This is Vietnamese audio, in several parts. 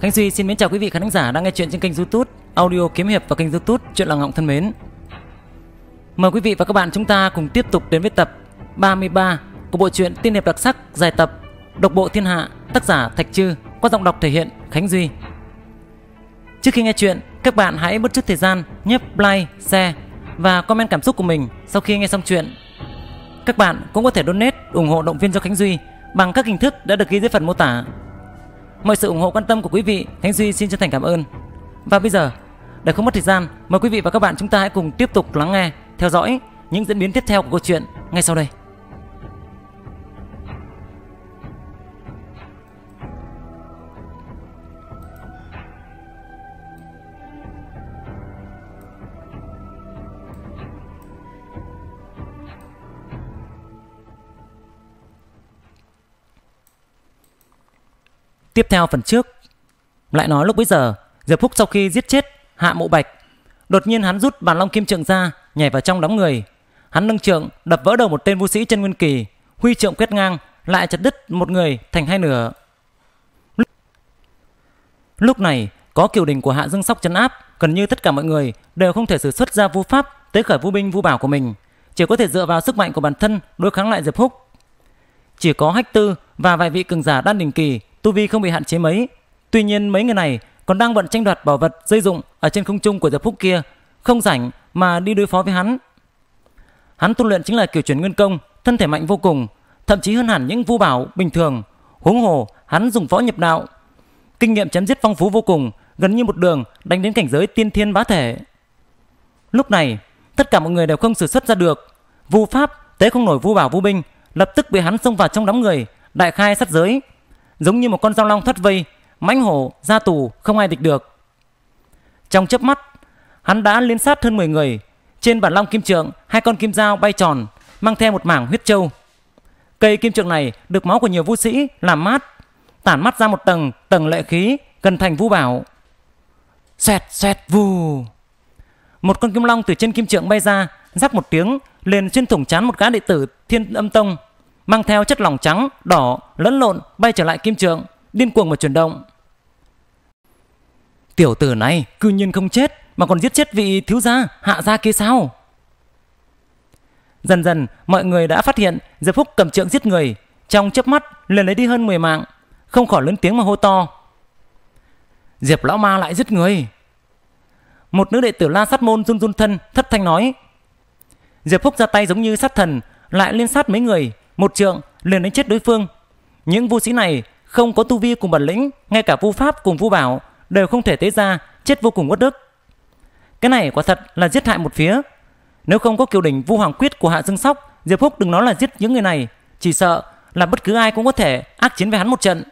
Khánh Duy xin mến chào quý vị khán giả đang nghe chuyện trên kênh YouTube Audio Kiếm hiệp và kênh YouTube Chuyện Làng Ngọng thân mến. Mời quý vị và các bạn chúng ta cùng tiếp tục đến với tập 33 của bộ truyện tiên hiệp đặc sắc dài tập Độc bộ thiên hạ, tác giả Thạch Trư qua giọng đọc thể hiện Khánh Duy. Trước khi nghe chuyện, các bạn hãy bớt chút thời gian nhấp like, share và comment cảm xúc của mình sau khi nghe xong chuyện. Các bạn cũng có thể donate ủng hộ động viên cho Khánh Duy bằng các hình thức đã được ghi dưới phần mô tả Mọi sự ủng hộ quan tâm của quý vị, Khánh Duy xin chân thành cảm ơn. Và bây giờ, để không mất thời gian, mời quý vị và các bạn chúng ta hãy cùng tiếp tục lắng nghe, theo dõi những diễn biến tiếp theo của câu chuyện ngay sau đây. Tiếp theo phần trước Lại nói lúc bấy giờ Diệp Phúc sau khi giết chết Hạ Mộ Bạch Đột nhiên hắn rút bàn long kim trượng ra Nhảy vào trong đám người Hắn nâng trượng đập vỡ đầu một tên vũ sĩ chân nguyên kỳ Huy trượng quét ngang Lại chặt đứt một người thành hai nửa Lúc này có kiều đình của Hạ Dương Sóc chấn áp Gần như tất cả mọi người đều không thể sử xuất ra vũ pháp Tới khởi vũ binh vũ bảo của mình Chỉ có thể dựa vào sức mạnh của bản thân đối kháng lại Diệp Phúc Chỉ có hách tư và vài vị cường giả đan đình kỳ tu vi không bị hạn chế mấy. Tuy nhiên mấy người này còn đang bận tranh đoạt bảo vật dây dụng ở trên không trung của Diệp Phúc kia, không rảnh mà đi đối phó với hắn. Hắn tu luyện chính là kiểu chuyển nguyên công, thân thể mạnh vô cùng, thậm chí hơn hẳn những vu bảo bình thường. Huống hồ, hắn dùng võ nhập đạo, kinh nghiệm chém giết phong phú vô cùng, gần như một đường đánh đến cảnh giới tiên thiên bá thể. Lúc này, tất cả mọi người đều không sử xuất ra được. Vu pháp tế không nổi vu bảo vu binh, lập tức bị hắn xông vào trong đám người, đại khai sát giới, giống như một con giao long thoát vây, mãnh hổ ra tù không ai địch được. Trong chớp mắt, hắn đã liên sát hơn 10 người, trên bản long kim trượng, hai con kim dao bay tròn, mang theo một mảng huyết châu. Cây kim trượng này được máu của nhiều vũ sĩ làm mát, tản mắt ra một tầng tầng lệ khí gần thành vũ bảo. Xoẹt xoẹt vù. Một con kim long từ trên kim trượng bay ra, rắc một tiếng, lên xuyên thủng chán một gã đệ tử Thiên Âm Tông mang theo chất lỏng trắng, đỏ, lẫn lộn bay trở lại kim trượng, điên cuồng mà chuyển động. Tiểu tử này cư nhiên không chết mà còn giết chết vị thiếu gia, hạ gia kia sao? Dần dần mọi người đã phát hiện Diệp Phúc cầm trượng giết người, trong chớp mắt liền lấy đi hơn 10 mạng, không khỏi lớn tiếng mà hô to. Diệp lão ma lại giết người. Một nữ đệ tử La Sát môn run run thân, thất thanh nói: Diệp Phúc ra tay giống như sát thần, lại liên sát mấy người, một trượng liền đánh chết đối phương. Những vũ sĩ này không có tu vi cùng bản lĩnh, ngay cả vu pháp cùng vu bảo đều không thể tế ra, chết vô cùng uất đức. Cái này quả thật là giết hại một phía. Nếu không có kiều đỉnh vu hoàng quyết của Hạ Dương Sóc, Diệp Phúc đừng nói là giết những người này, chỉ sợ là bất cứ ai cũng có thể ác chiến với hắn một trận.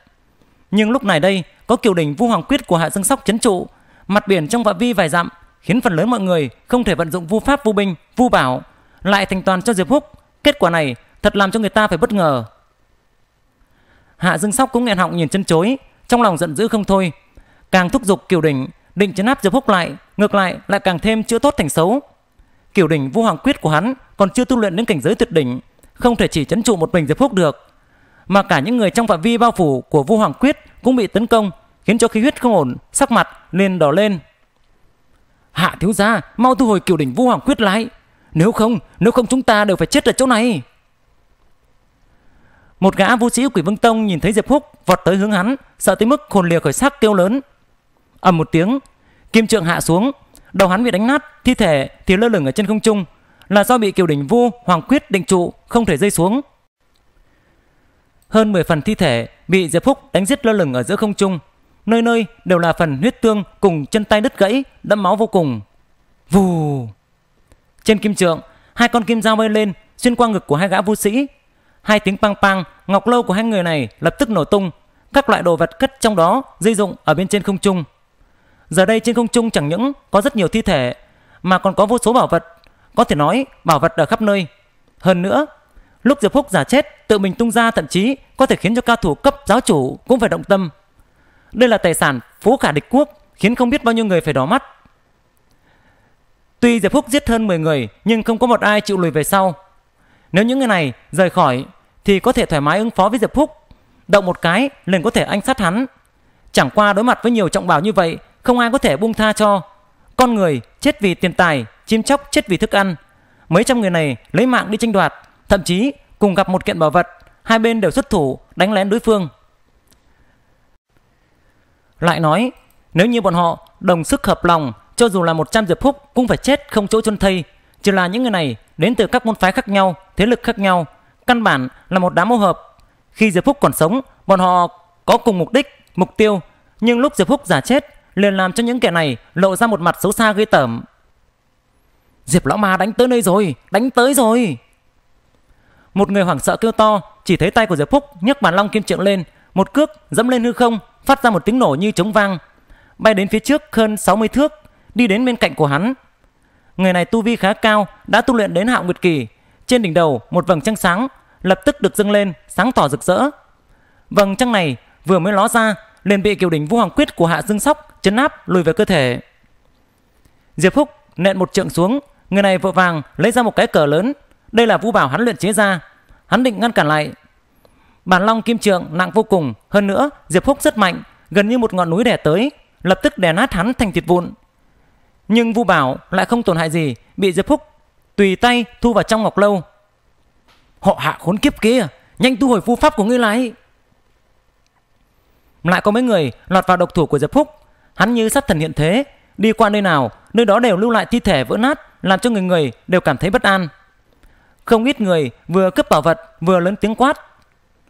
Nhưng lúc này đây, có kiều đỉnh vu hoàng quyết của Hạ Dương Sóc chấn trụ, mặt biển trong phạm vi vài dặm, khiến phần lớn mọi người không thể vận dụng vu pháp vu binh, vu bảo, lại thành toàn cho Diệp Phúc. Kết quả này thật làm cho người ta phải bất ngờ. Hạ Dương Sóc cũng nghẹn họng nhìn chân chối, trong lòng giận dữ không thôi. Càng thúc giục Kiều Đình, định chấn áp Diệp Húc lại, ngược lại lại càng thêm chữa tốt thành xấu. Kiều Đình vô hoàng quyết của hắn còn chưa tu luyện đến cảnh giới tuyệt đỉnh, không thể chỉ chấn trụ một mình Diệp Húc được, mà cả những người trong phạm vi bao phủ của Vu Hoàng Quyết cũng bị tấn công, khiến cho khí huyết không ổn, sắc mặt liền đỏ lên. Hạ thiếu gia, mau thu hồi Kiều Đình Vu Hoàng Quyết lại, nếu không, nếu không chúng ta đều phải chết ở chỗ này. Một gã vũ sĩ Quỷ Vương Tông nhìn thấy Diệp Húc vọt tới hướng hắn, sợ tới mức khồn lìa khỏi xác kêu lớn. Ầm một tiếng, kim trượng hạ xuống, đầu hắn bị đánh nát, thi thể thì lơ lửng ở trên không trung, là do bị Kiều đỉnh Vu Hoàng Quyết định trụ, không thể rơi xuống. Hơn 10 phần thi thể bị Diệp Húc đánh giết lơ lửng ở giữa không trung, nơi nơi đều là phần huyết tương cùng chân tay đứt gãy, đẫm máu vô cùng. Vù! Trên kim trượng, hai con kim dao bay lên, xuyên qua ngực của hai gã vũ sĩ, Hai tiếng pang pang, ngọc lâu của hai người này lập tức nổ tung, các loại đồ vật cất trong đó dây dụng ở bên trên không trung. Giờ đây trên không trung chẳng những có rất nhiều thi thể mà còn có vô số bảo vật, có thể nói bảo vật ở khắp nơi. Hơn nữa, lúc Diệp Phúc giả chết tự mình tung ra thậm chí có thể khiến cho cao thủ cấp giáo chủ cũng phải động tâm. Đây là tài sản phú khả địch quốc khiến không biết bao nhiêu người phải đỏ mắt. Tuy Diệp Phúc giết hơn 10 người nhưng không có một ai chịu lùi về sau. Nếu những người này rời khỏi thì có thể thoải mái ứng phó với Diệp Phúc. Động một cái liền có thể anh sát hắn. Chẳng qua đối mặt với nhiều trọng bảo như vậy, không ai có thể buông tha cho. Con người chết vì tiền tài, chim chóc chết vì thức ăn. Mấy trăm người này lấy mạng đi tranh đoạt, thậm chí cùng gặp một kiện bảo vật, hai bên đều xuất thủ đánh lén đối phương. Lại nói, nếu như bọn họ đồng sức hợp lòng, cho dù là 100 Diệp Phúc cũng phải chết không chỗ chôn thây, chỉ là những người này đến từ các môn phái khác nhau, thế lực khác nhau, căn bản là một đám ô hợp. Khi Diệp Phúc còn sống, bọn họ có cùng mục đích, mục tiêu, nhưng lúc Diệp Phúc giả chết, liền làm cho những kẻ này lộ ra một mặt xấu xa ghê tởm. Diệp lão ma đánh tới nơi rồi, đánh tới rồi. Một người hoảng sợ kêu to, chỉ thấy tay của Diệp Phúc nhấc bàn long kim trượng lên, một cước dẫm lên hư không, phát ra một tiếng nổ như trống vang, bay đến phía trước hơn 60 thước, đi đến bên cạnh của hắn. Người này tu vi khá cao, đã tu luyện đến hạo nguyệt kỳ, trên đỉnh đầu một vầng trăng sáng lập tức được dâng lên, sáng tỏ rực rỡ. Vầng trăng này vừa mới ló ra, liền bị kiều đỉnh Vũ Hoàng Quyết của Hạ Dương Sóc chấn áp lùi về cơ thể. Diệp Phúc nện một trượng xuống, người này vội vàng lấy ra một cái cờ lớn, đây là vũ bảo hắn luyện chế ra. Hắn định ngăn cản lại. Bản long kim trượng nặng vô cùng, hơn nữa Diệp Phúc rất mạnh, gần như một ngọn núi đè tới, lập tức đè nát hắn thành thịt vụn. Nhưng Vu Bảo lại không tổn hại gì, bị Diệp Phúc tùy tay thu vào trong ngọc lâu. Họ hạ khốn kiếp kia Nhanh tu hồi phu pháp của ngươi lại Lại có mấy người lọt vào độc thủ của Diệp Phúc Hắn như sát thần hiện thế Đi qua nơi nào Nơi đó đều lưu lại thi thể vỡ nát Làm cho người người đều cảm thấy bất an Không ít người vừa cướp bảo vật Vừa lớn tiếng quát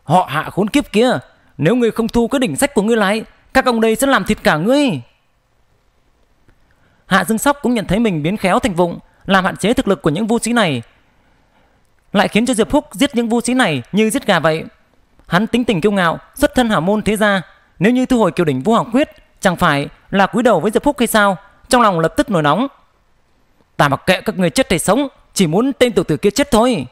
Họ hạ khốn kiếp kia Nếu ngươi không thu cái đỉnh sách của ngươi lại Các ông đây sẽ làm thịt cả ngươi Hạ Dương Sóc cũng nhận thấy mình biến khéo thành vụng Làm hạn chế thực lực của những vũ sĩ này lại khiến cho Diệp Phúc giết những vu sĩ này như giết gà vậy. Hắn tính tình kiêu ngạo, xuất thân hảo môn thế gia, nếu như thu hồi kiều đỉnh vũ hoàng quyết, chẳng phải là cúi đầu với Diệp Phúc hay sao? Trong lòng lập tức nổi nóng. Ta mặc kệ các người chết thì sống, chỉ muốn tên tiểu tử, kia chết thôi.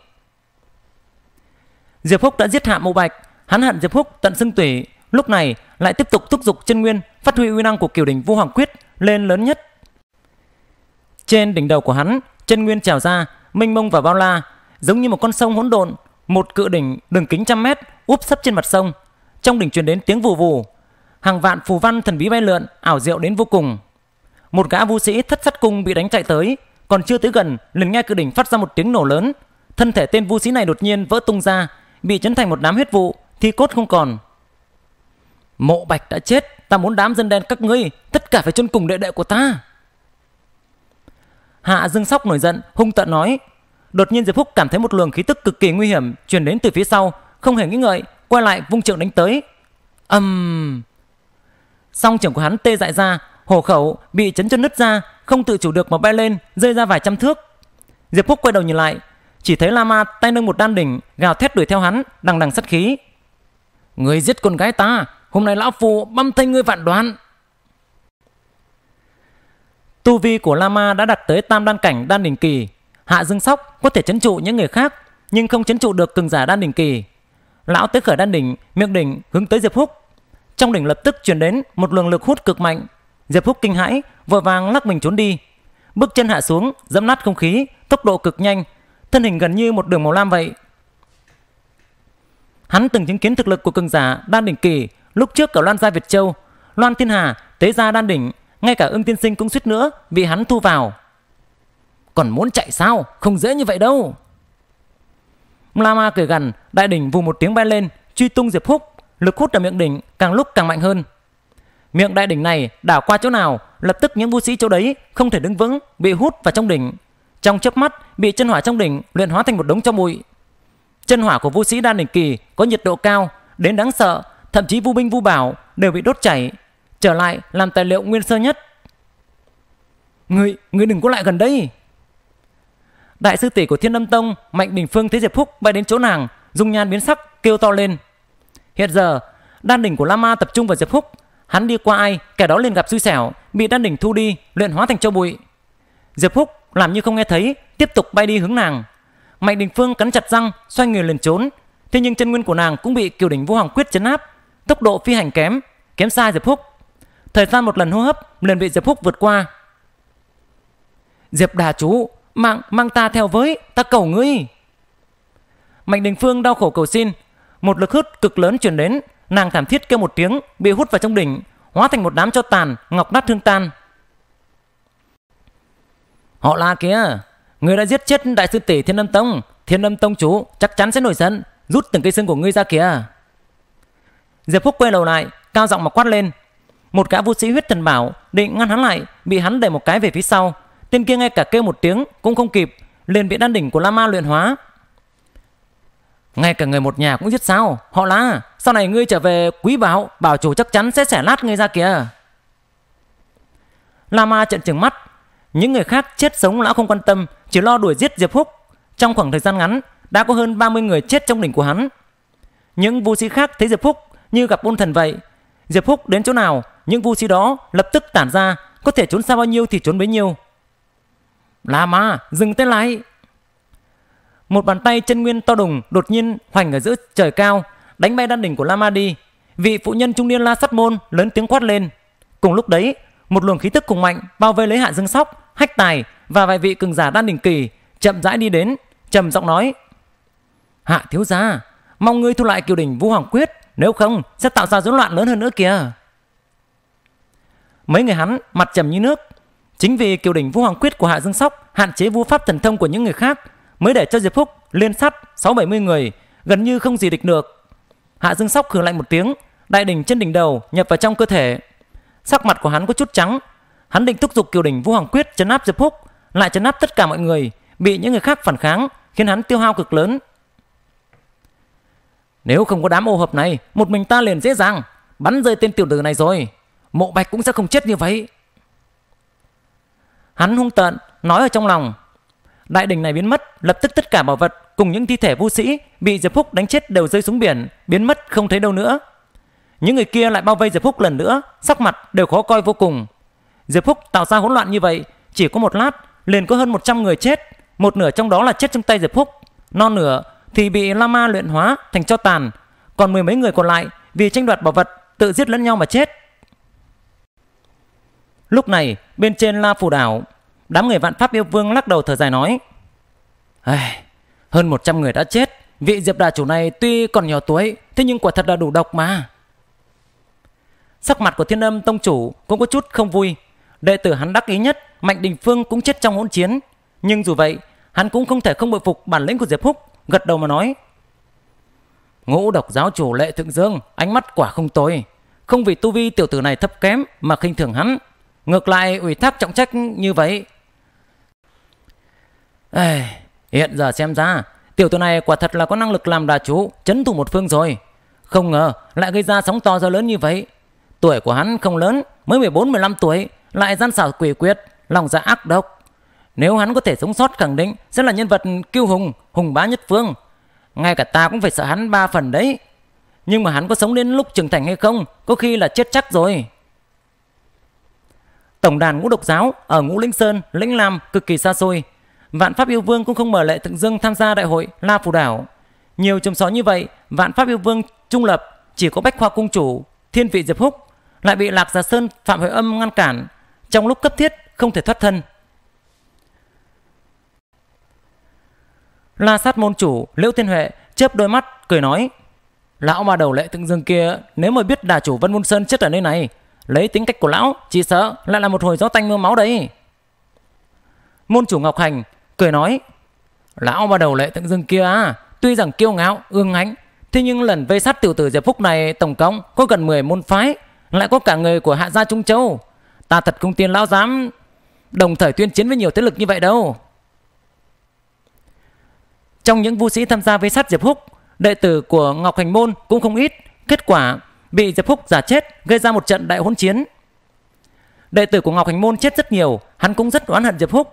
Diệp Phúc đã giết hạ Mộ Bạch, hắn hận Diệp Phúc tận xương tủy, lúc này lại tiếp tục thúc giục chân nguyên, phát huy uy năng của kiều đỉnh Vũ Hoàng Quyết lên lớn nhất. Trên đỉnh đầu của hắn, chân nguyên trào ra, minh mông và bao la, giống như một con sông hỗn độn, một cự đỉnh đường kính trăm mét úp sấp trên mặt sông. Trong đỉnh truyền đến tiếng vù vù, hàng vạn phù văn thần bí bay lượn, ảo diệu đến vô cùng. Một gã vũ sĩ thất sát cung bị đánh chạy tới, còn chưa tới gần, liền nghe cự đỉnh phát ra một tiếng nổ lớn. Thân thể tên vũ sĩ này đột nhiên vỡ tung ra, bị chấn thành một đám huyết vụ, thi cốt không còn. Mộ Bạch đã chết, ta muốn đám dân đen các ngươi, tất cả phải chôn cùng đệ đệ của ta. Hạ Dương Sóc nổi giận, hung tợn nói: Đột nhiên Diệp Phúc cảm thấy một luồng khí tức cực kỳ nguy hiểm truyền đến từ phía sau, không hề nghĩ ngợi, quay lại vung trượng đánh tới. Ầm. Um... Song trưởng của hắn tê dại ra, hổ khẩu bị chấn cho nứt ra, không tự chủ được mà bay lên, rơi ra vài trăm thước. Diệp Phúc quay đầu nhìn lại, chỉ thấy Lama tay nâng một đan đỉnh, gào thét đuổi theo hắn, đằng đằng sát khí. Người giết con gái ta, hôm nay lão phu băm thay ngươi vạn đoán. Tu vi của Lama đã đạt tới tam đan cảnh đan đỉnh kỳ, Hạ Dương Sóc có thể chấn trụ những người khác, nhưng không chấn trụ được cường giả đan đỉnh kỳ. Lão tới khởi đan đỉnh, miệng đỉnh hướng tới Diệp Húc. Trong đỉnh lập tức truyền đến một luồng lực hút cực mạnh. Diệp Húc kinh hãi, vội vàng lắc mình trốn đi. Bước chân hạ xuống, dẫm nát không khí, tốc độ cực nhanh, thân hình gần như một đường màu lam vậy. Hắn từng chứng kiến thực lực của cường giả đan đỉnh kỳ lúc trước cả Loan gia Việt Châu, Loan Thiên Hà, Tế gia đan đỉnh, ngay cả Ưng Tiên Sinh cũng suýt nữa bị hắn thu vào. Còn muốn chạy sao Không dễ như vậy đâu Lama cười gần Đại đỉnh vùng một tiếng bay lên Truy tung Diệp Húc Lực hút ở miệng đỉnh càng lúc càng mạnh hơn Miệng đại đỉnh này đảo qua chỗ nào Lập tức những vũ sĩ chỗ đấy không thể đứng vững Bị hút vào trong đỉnh Trong chớp mắt bị chân hỏa trong đỉnh luyện hóa thành một đống cho bụi Chân hỏa của vũ sĩ đan đỉnh kỳ có nhiệt độ cao Đến đáng sợ Thậm chí vu binh vu bảo đều bị đốt chảy Trở lại làm tài liệu nguyên sơ nhất Người, người đừng có lại gần đây Đại sư tỷ của Thiên Âm Tông, Mạnh Bình Phương thấy Diệp Phúc bay đến chỗ nàng, dung nhan biến sắc, kêu to lên. Hiện giờ, đan đỉnh của Lama tập trung vào Diệp Phúc, hắn đi qua ai, kẻ đó liền gặp xui xẻo, bị đan đỉnh thu đi, luyện hóa thành cho bụi. Diệp Phúc làm như không nghe thấy, tiếp tục bay đi hướng nàng. Mạnh Đình Phương cắn chặt răng, xoay người liền trốn. Thế nhưng chân nguyên của nàng cũng bị Kiều đỉnh Vô Hoàng quyết chấn áp, tốc độ phi hành kém, kém sai Diệp Phúc. Thời gian một lần hô hấp liền bị Diệp Phúc vượt qua. Diệp Đà chú Mạng mang ta theo với Ta cầu ngươi Mạnh Đình Phương đau khổ cầu xin Một lực hút cực lớn chuyển đến Nàng thảm thiết kêu một tiếng Bị hút vào trong đỉnh Hóa thành một đám cho tàn Ngọc nát thương tan Họ la kia Người đã giết chết đại sư tỷ Thiên Âm Tông Thiên Âm Tông chủ chắc chắn sẽ nổi giận Rút từng cây xương của ngươi ra kìa Diệp Phúc quay đầu lại Cao giọng mà quát lên Một gã vũ sĩ huyết thần bảo Định ngăn hắn lại Bị hắn đẩy một cái về phía sau Tên kia ngay cả kêu một tiếng cũng không kịp, liền bị đan đỉnh của Lama luyện hóa. Ngay cả người một nhà cũng giết sao? Họ lá, sau này ngươi trở về quý bảo, bảo chủ chắc chắn sẽ xẻ lát ngươi ra kìa. Lama trận trừng mắt, những người khác chết sống lão không quan tâm, chỉ lo đuổi giết Diệp Húc. Trong khoảng thời gian ngắn, đã có hơn 30 người chết trong đỉnh của hắn. Những vu sĩ khác thấy Diệp Húc như gặp ôn thần vậy. Diệp Húc đến chỗ nào, những vu sĩ đó lập tức tản ra, có thể trốn xa bao nhiêu thì trốn bấy nhiêu. La ma, dừng tay lại. Một bàn tay chân nguyên to đùng đột nhiên hoành ở giữa trời cao, đánh bay đan đỉnh của Lama đi. Vị phụ nhân trung niên La Sắt Môn lớn tiếng quát lên. Cùng lúc đấy, một luồng khí tức cùng mạnh bao vây lấy Hạ Dương Sóc, Hách Tài và vài vị cường giả đan đỉnh kỳ chậm rãi đi đến, trầm giọng nói: "Hạ thiếu gia, mong ngươi thu lại kiều đỉnh Vũ Hoàng Quyết, nếu không sẽ tạo ra rối loạn lớn hơn nữa kìa." Mấy người hắn mặt trầm như nước, Chính vì kiều đỉnh Vũ Hoàng Quyết của Hạ Dương Sóc hạn chế vũ pháp thần thông của những người khác mới để cho Diệp Phúc liên sát 6-70 người, gần như không gì địch được. Hạ Dương Sóc khử lạnh một tiếng, đại đỉnh trên đỉnh đầu nhập vào trong cơ thể. Sắc mặt của hắn có chút trắng, hắn định thúc giục kiều đỉnh Vũ Hoàng Quyết chấn áp Diệp Phúc, lại chấn áp tất cả mọi người, bị những người khác phản kháng khiến hắn tiêu hao cực lớn. Nếu không có đám ô hợp này, một mình ta liền dễ dàng bắn rơi tên tiểu tử này rồi. Mộ Bạch cũng sẽ không chết như vậy. Hắn hung tợn, nói ở trong lòng. Đại đỉnh này biến mất, lập tức tất cả bảo vật cùng những thi thể vô sĩ bị Diệp Phúc đánh chết đều rơi xuống biển, biến mất không thấy đâu nữa. Những người kia lại bao vây Diệp Phúc lần nữa, sắc mặt đều khó coi vô cùng. Diệp Phúc tạo ra hỗn loạn như vậy, chỉ có một lát, liền có hơn 100 người chết, một nửa trong đó là chết trong tay Diệp Phúc, non nửa thì bị Lama luyện hóa thành cho tàn, còn mười mấy người còn lại vì tranh đoạt bảo vật tự giết lẫn nhau mà chết. Lúc này, bên trên La Phù Đảo, đám người vạn pháp yêu vương lắc đầu thở dài nói. Ai, hơn 100 người đã chết, vị diệp đà chủ này tuy còn nhỏ tuổi, thế nhưng quả thật là đủ độc mà. Sắc mặt của thiên âm tông chủ cũng có chút không vui. Đệ tử hắn đắc ý nhất, Mạnh Đình Phương cũng chết trong hỗn chiến. Nhưng dù vậy, hắn cũng không thể không bội phục bản lĩnh của Diệp Húc, gật đầu mà nói. Ngũ độc giáo chủ lệ thượng dương, ánh mắt quả không tối. Không vì tu vi tiểu tử này thấp kém mà khinh thường hắn, Ngược lại ủy thác trọng trách như vậy. Ê, hiện giờ xem ra, tiểu tử này quả thật là có năng lực làm đà chủ chấn thủ một phương rồi. Không ngờ lại gây ra sóng to gió lớn như vậy. Tuổi của hắn không lớn, mới 14-15 tuổi, lại gian xảo quỷ quyết, lòng dạ ác độc. Nếu hắn có thể sống sót khẳng định sẽ là nhân vật kiêu hùng, hùng bá nhất phương. Ngay cả ta cũng phải sợ hắn ba phần đấy. Nhưng mà hắn có sống đến lúc trưởng thành hay không, có khi là chết chắc rồi. Tổng đàn ngũ độc giáo ở ngũ Linh Sơn, Lĩnh Nam cực kỳ xa xôi. Vạn Pháp Yêu Vương cũng không mời Lệ Thượng Dương tham gia đại hội La Phù Đảo. Nhiều chấm xó như vậy, Vạn Pháp Yêu Vương trung lập chỉ có Bách Khoa Cung Chủ, Thiên Vị Diệp Húc lại bị Lạc giả Sơn Phạm Huệ Âm ngăn cản trong lúc cấp thiết không thể thoát thân. La sát môn chủ Liễu Thiên Huệ chớp đôi mắt cười nói Lão mà đầu lệ thượng dương kia nếu mà biết đà chủ Vân Môn Sơn chết ở nơi này Lấy tính cách của lão, chỉ sợ lại là một hồi gió tanh mưa máu đấy. Môn chủ Ngọc Hành cười nói, lão bắt đầu lệ tận dưng kia à, tuy rằng kiêu ngạo, ương ánh, thế nhưng lần vây sát tiểu tử Diệp Phúc này tổng cộng có gần 10 môn phái, lại có cả người của hạ gia Trung Châu. Ta thật không tin lão dám đồng thời tuyên chiến với nhiều thế lực như vậy đâu. Trong những vũ sĩ tham gia vây sát Diệp Húc, đệ tử của Ngọc Hành Môn cũng không ít. Kết quả bị Diệp húc giả chết gây ra một trận đại hỗn chiến. Đệ tử của Ngọc Hành Môn chết rất nhiều, hắn cũng rất oán hận Diệp húc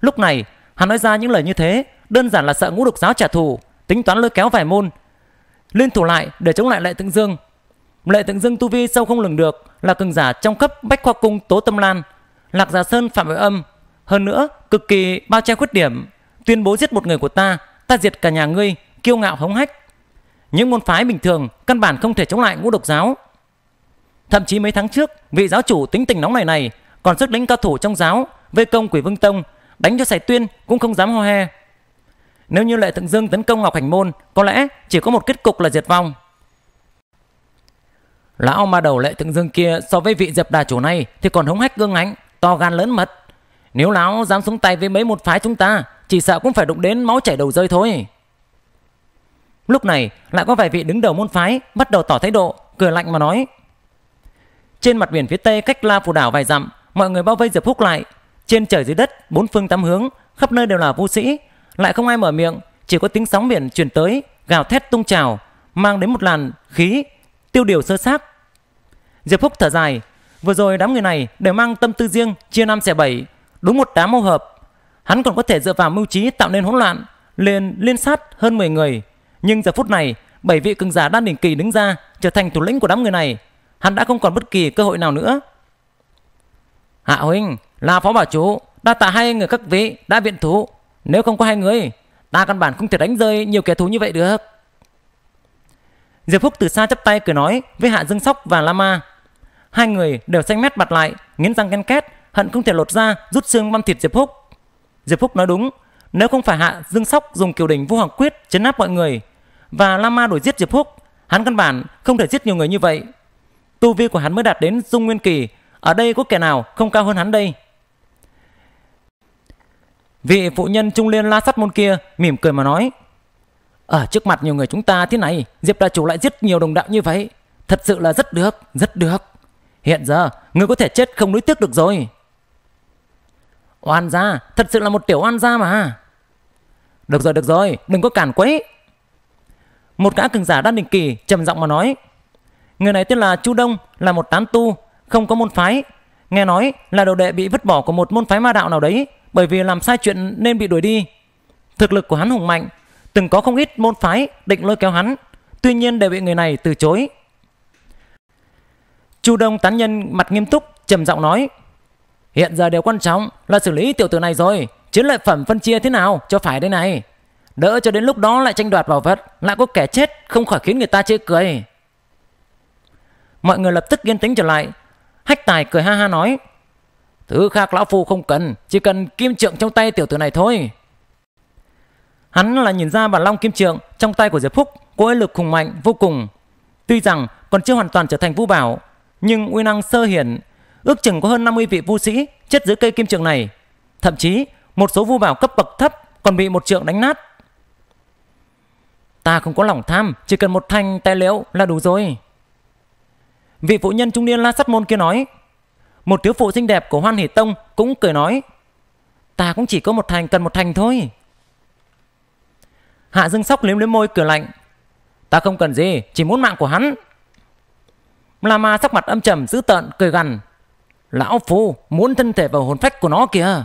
Lúc này, hắn nói ra những lời như thế, đơn giản là sợ ngũ độc giáo trả thù, tính toán lôi kéo vài môn. Liên thủ lại để chống lại Lệ Tĩnh Dương. Lệ Tĩnh Dương tu vi sâu không lường được, là cường giả trong cấp Bách Khoa Cung Tố Tâm Lan, Lạc Giả Sơn Phạm Hội Âm. Hơn nữa, cực kỳ bao che khuyết điểm, tuyên bố giết một người của ta, ta diệt cả nhà ngươi, kiêu ngạo hống hách. Những môn phái bình thường căn bản không thể chống lại ngũ độc giáo. Thậm chí mấy tháng trước, vị giáo chủ tính tình nóng này này còn xuất lĩnh cao thủ trong giáo vây công quỷ vương tông, đánh cho sài tuyên cũng không dám ho he. Nếu như lệ thượng dương tấn công ngọc hành môn, có lẽ chỉ có một kết cục là diệt vong. Lão ma đầu lệ thượng dương kia so với vị diệp đà chủ này thì còn hống hách gương ánh, to gan lớn mật. Nếu lão dám xuống tay với mấy một phái chúng ta, chỉ sợ cũng phải đụng đến máu chảy đầu rơi thôi. Lúc này lại có vài vị đứng đầu môn phái bắt đầu tỏ thái độ, cười lạnh mà nói. Trên mặt biển phía tây cách La Phù Đảo vài dặm, mọi người bao vây Diệp Húc lại. Trên trời dưới đất, bốn phương tám hướng, khắp nơi đều là vũ sĩ. Lại không ai mở miệng, chỉ có tiếng sóng biển truyền tới, gào thét tung trào, mang đến một làn khí, tiêu điều sơ xác. Diệp Húc thở dài, vừa rồi đám người này đều mang tâm tư riêng, chia năm xẻ bảy, đúng một đám mâu hợp. Hắn còn có thể dựa vào mưu trí tạo nên hỗn loạn, liền liên sát hơn 10 người, nhưng giờ phút này, bảy vị cường giả đan đỉnh kỳ đứng ra, trở thành thủ lĩnh của đám người này. Hắn đã không còn bất kỳ cơ hội nào nữa. Hạ huynh, là phó bảo chủ, đa tạ hai người các vị đã viện thủ. Nếu không có hai người, ta căn bản không thể đánh rơi nhiều kẻ thù như vậy được. Diệp Phúc từ xa chắp tay cười nói với Hạ Dương Sóc và Lama. Hai người đều xanh mét mặt lại, nghiến răng ken két, hận không thể lột ra, rút xương băm thịt Diệp Phúc. Diệp Phúc nói đúng, nếu không phải Hạ Dương Sóc dùng kiều đỉnh vô hoàng quyết chấn áp mọi người, và Lama đuổi giết Diệp Phúc. Hắn căn bản không thể giết nhiều người như vậy. Tu vi của hắn mới đạt đến dung nguyên kỳ. Ở đây có kẻ nào không cao hơn hắn đây? Vị phụ nhân trung liên la sắt môn kia mỉm cười mà nói. Ở trước mặt nhiều người chúng ta thế này, Diệp đại chủ lại giết nhiều đồng đạo như vậy. Thật sự là rất được, rất được. Hiện giờ, người có thể chết không nuối tiếc được rồi. Oan gia, thật sự là một tiểu oan gia mà. Được rồi, được rồi, đừng có cản quấy. Một gã cường giả đan đình kỳ trầm giọng mà nói. Người này tên là Chu Đông, là một tán tu, không có môn phái. Nghe nói là đồ đệ bị vứt bỏ của một môn phái ma đạo nào đấy bởi vì làm sai chuyện nên bị đuổi đi. Thực lực của hắn hùng mạnh, từng có không ít môn phái định lôi kéo hắn, tuy nhiên đều bị người này từ chối. Chu Đông tán nhân mặt nghiêm túc, trầm giọng nói: "Hiện giờ điều quan trọng là xử lý tiểu tử này rồi, chiến lợi phẩm phân chia thế nào cho phải đây này." Đỡ cho đến lúc đó lại tranh đoạt bảo vật, lại có kẻ chết không khỏi khiến người ta chê cười. Mọi người lập tức yên tĩnh trở lại. Hách tài cười ha ha nói. Thứ khác lão phu không cần, chỉ cần kim trượng trong tay tiểu tử này thôi. Hắn là nhìn ra bản long kim trượng trong tay của Diệp Phúc có uy lực khủng mạnh vô cùng. Tuy rằng còn chưa hoàn toàn trở thành vũ bảo, nhưng uy năng sơ hiển, ước chừng có hơn 50 vị vu sĩ chết dưới cây kim trượng này. Thậm chí, một số vu bảo cấp bậc thấp còn bị một trượng đánh nát. Ta không có lòng tham, chỉ cần một thanh tài liệu là đủ rồi. Vị phụ nhân trung niên la sắt môn kia nói. Một thiếu phụ xinh đẹp của Hoan Hỷ Tông cũng cười nói. Ta cũng chỉ có một thành cần một thành thôi. Hạ Dương Sóc liếm liếm môi cười lạnh. Ta không cần gì, chỉ muốn mạng của hắn. Lama sắc mặt âm trầm dữ tợn cười gằn. Lão phu muốn thân thể vào hồn phách của nó kìa.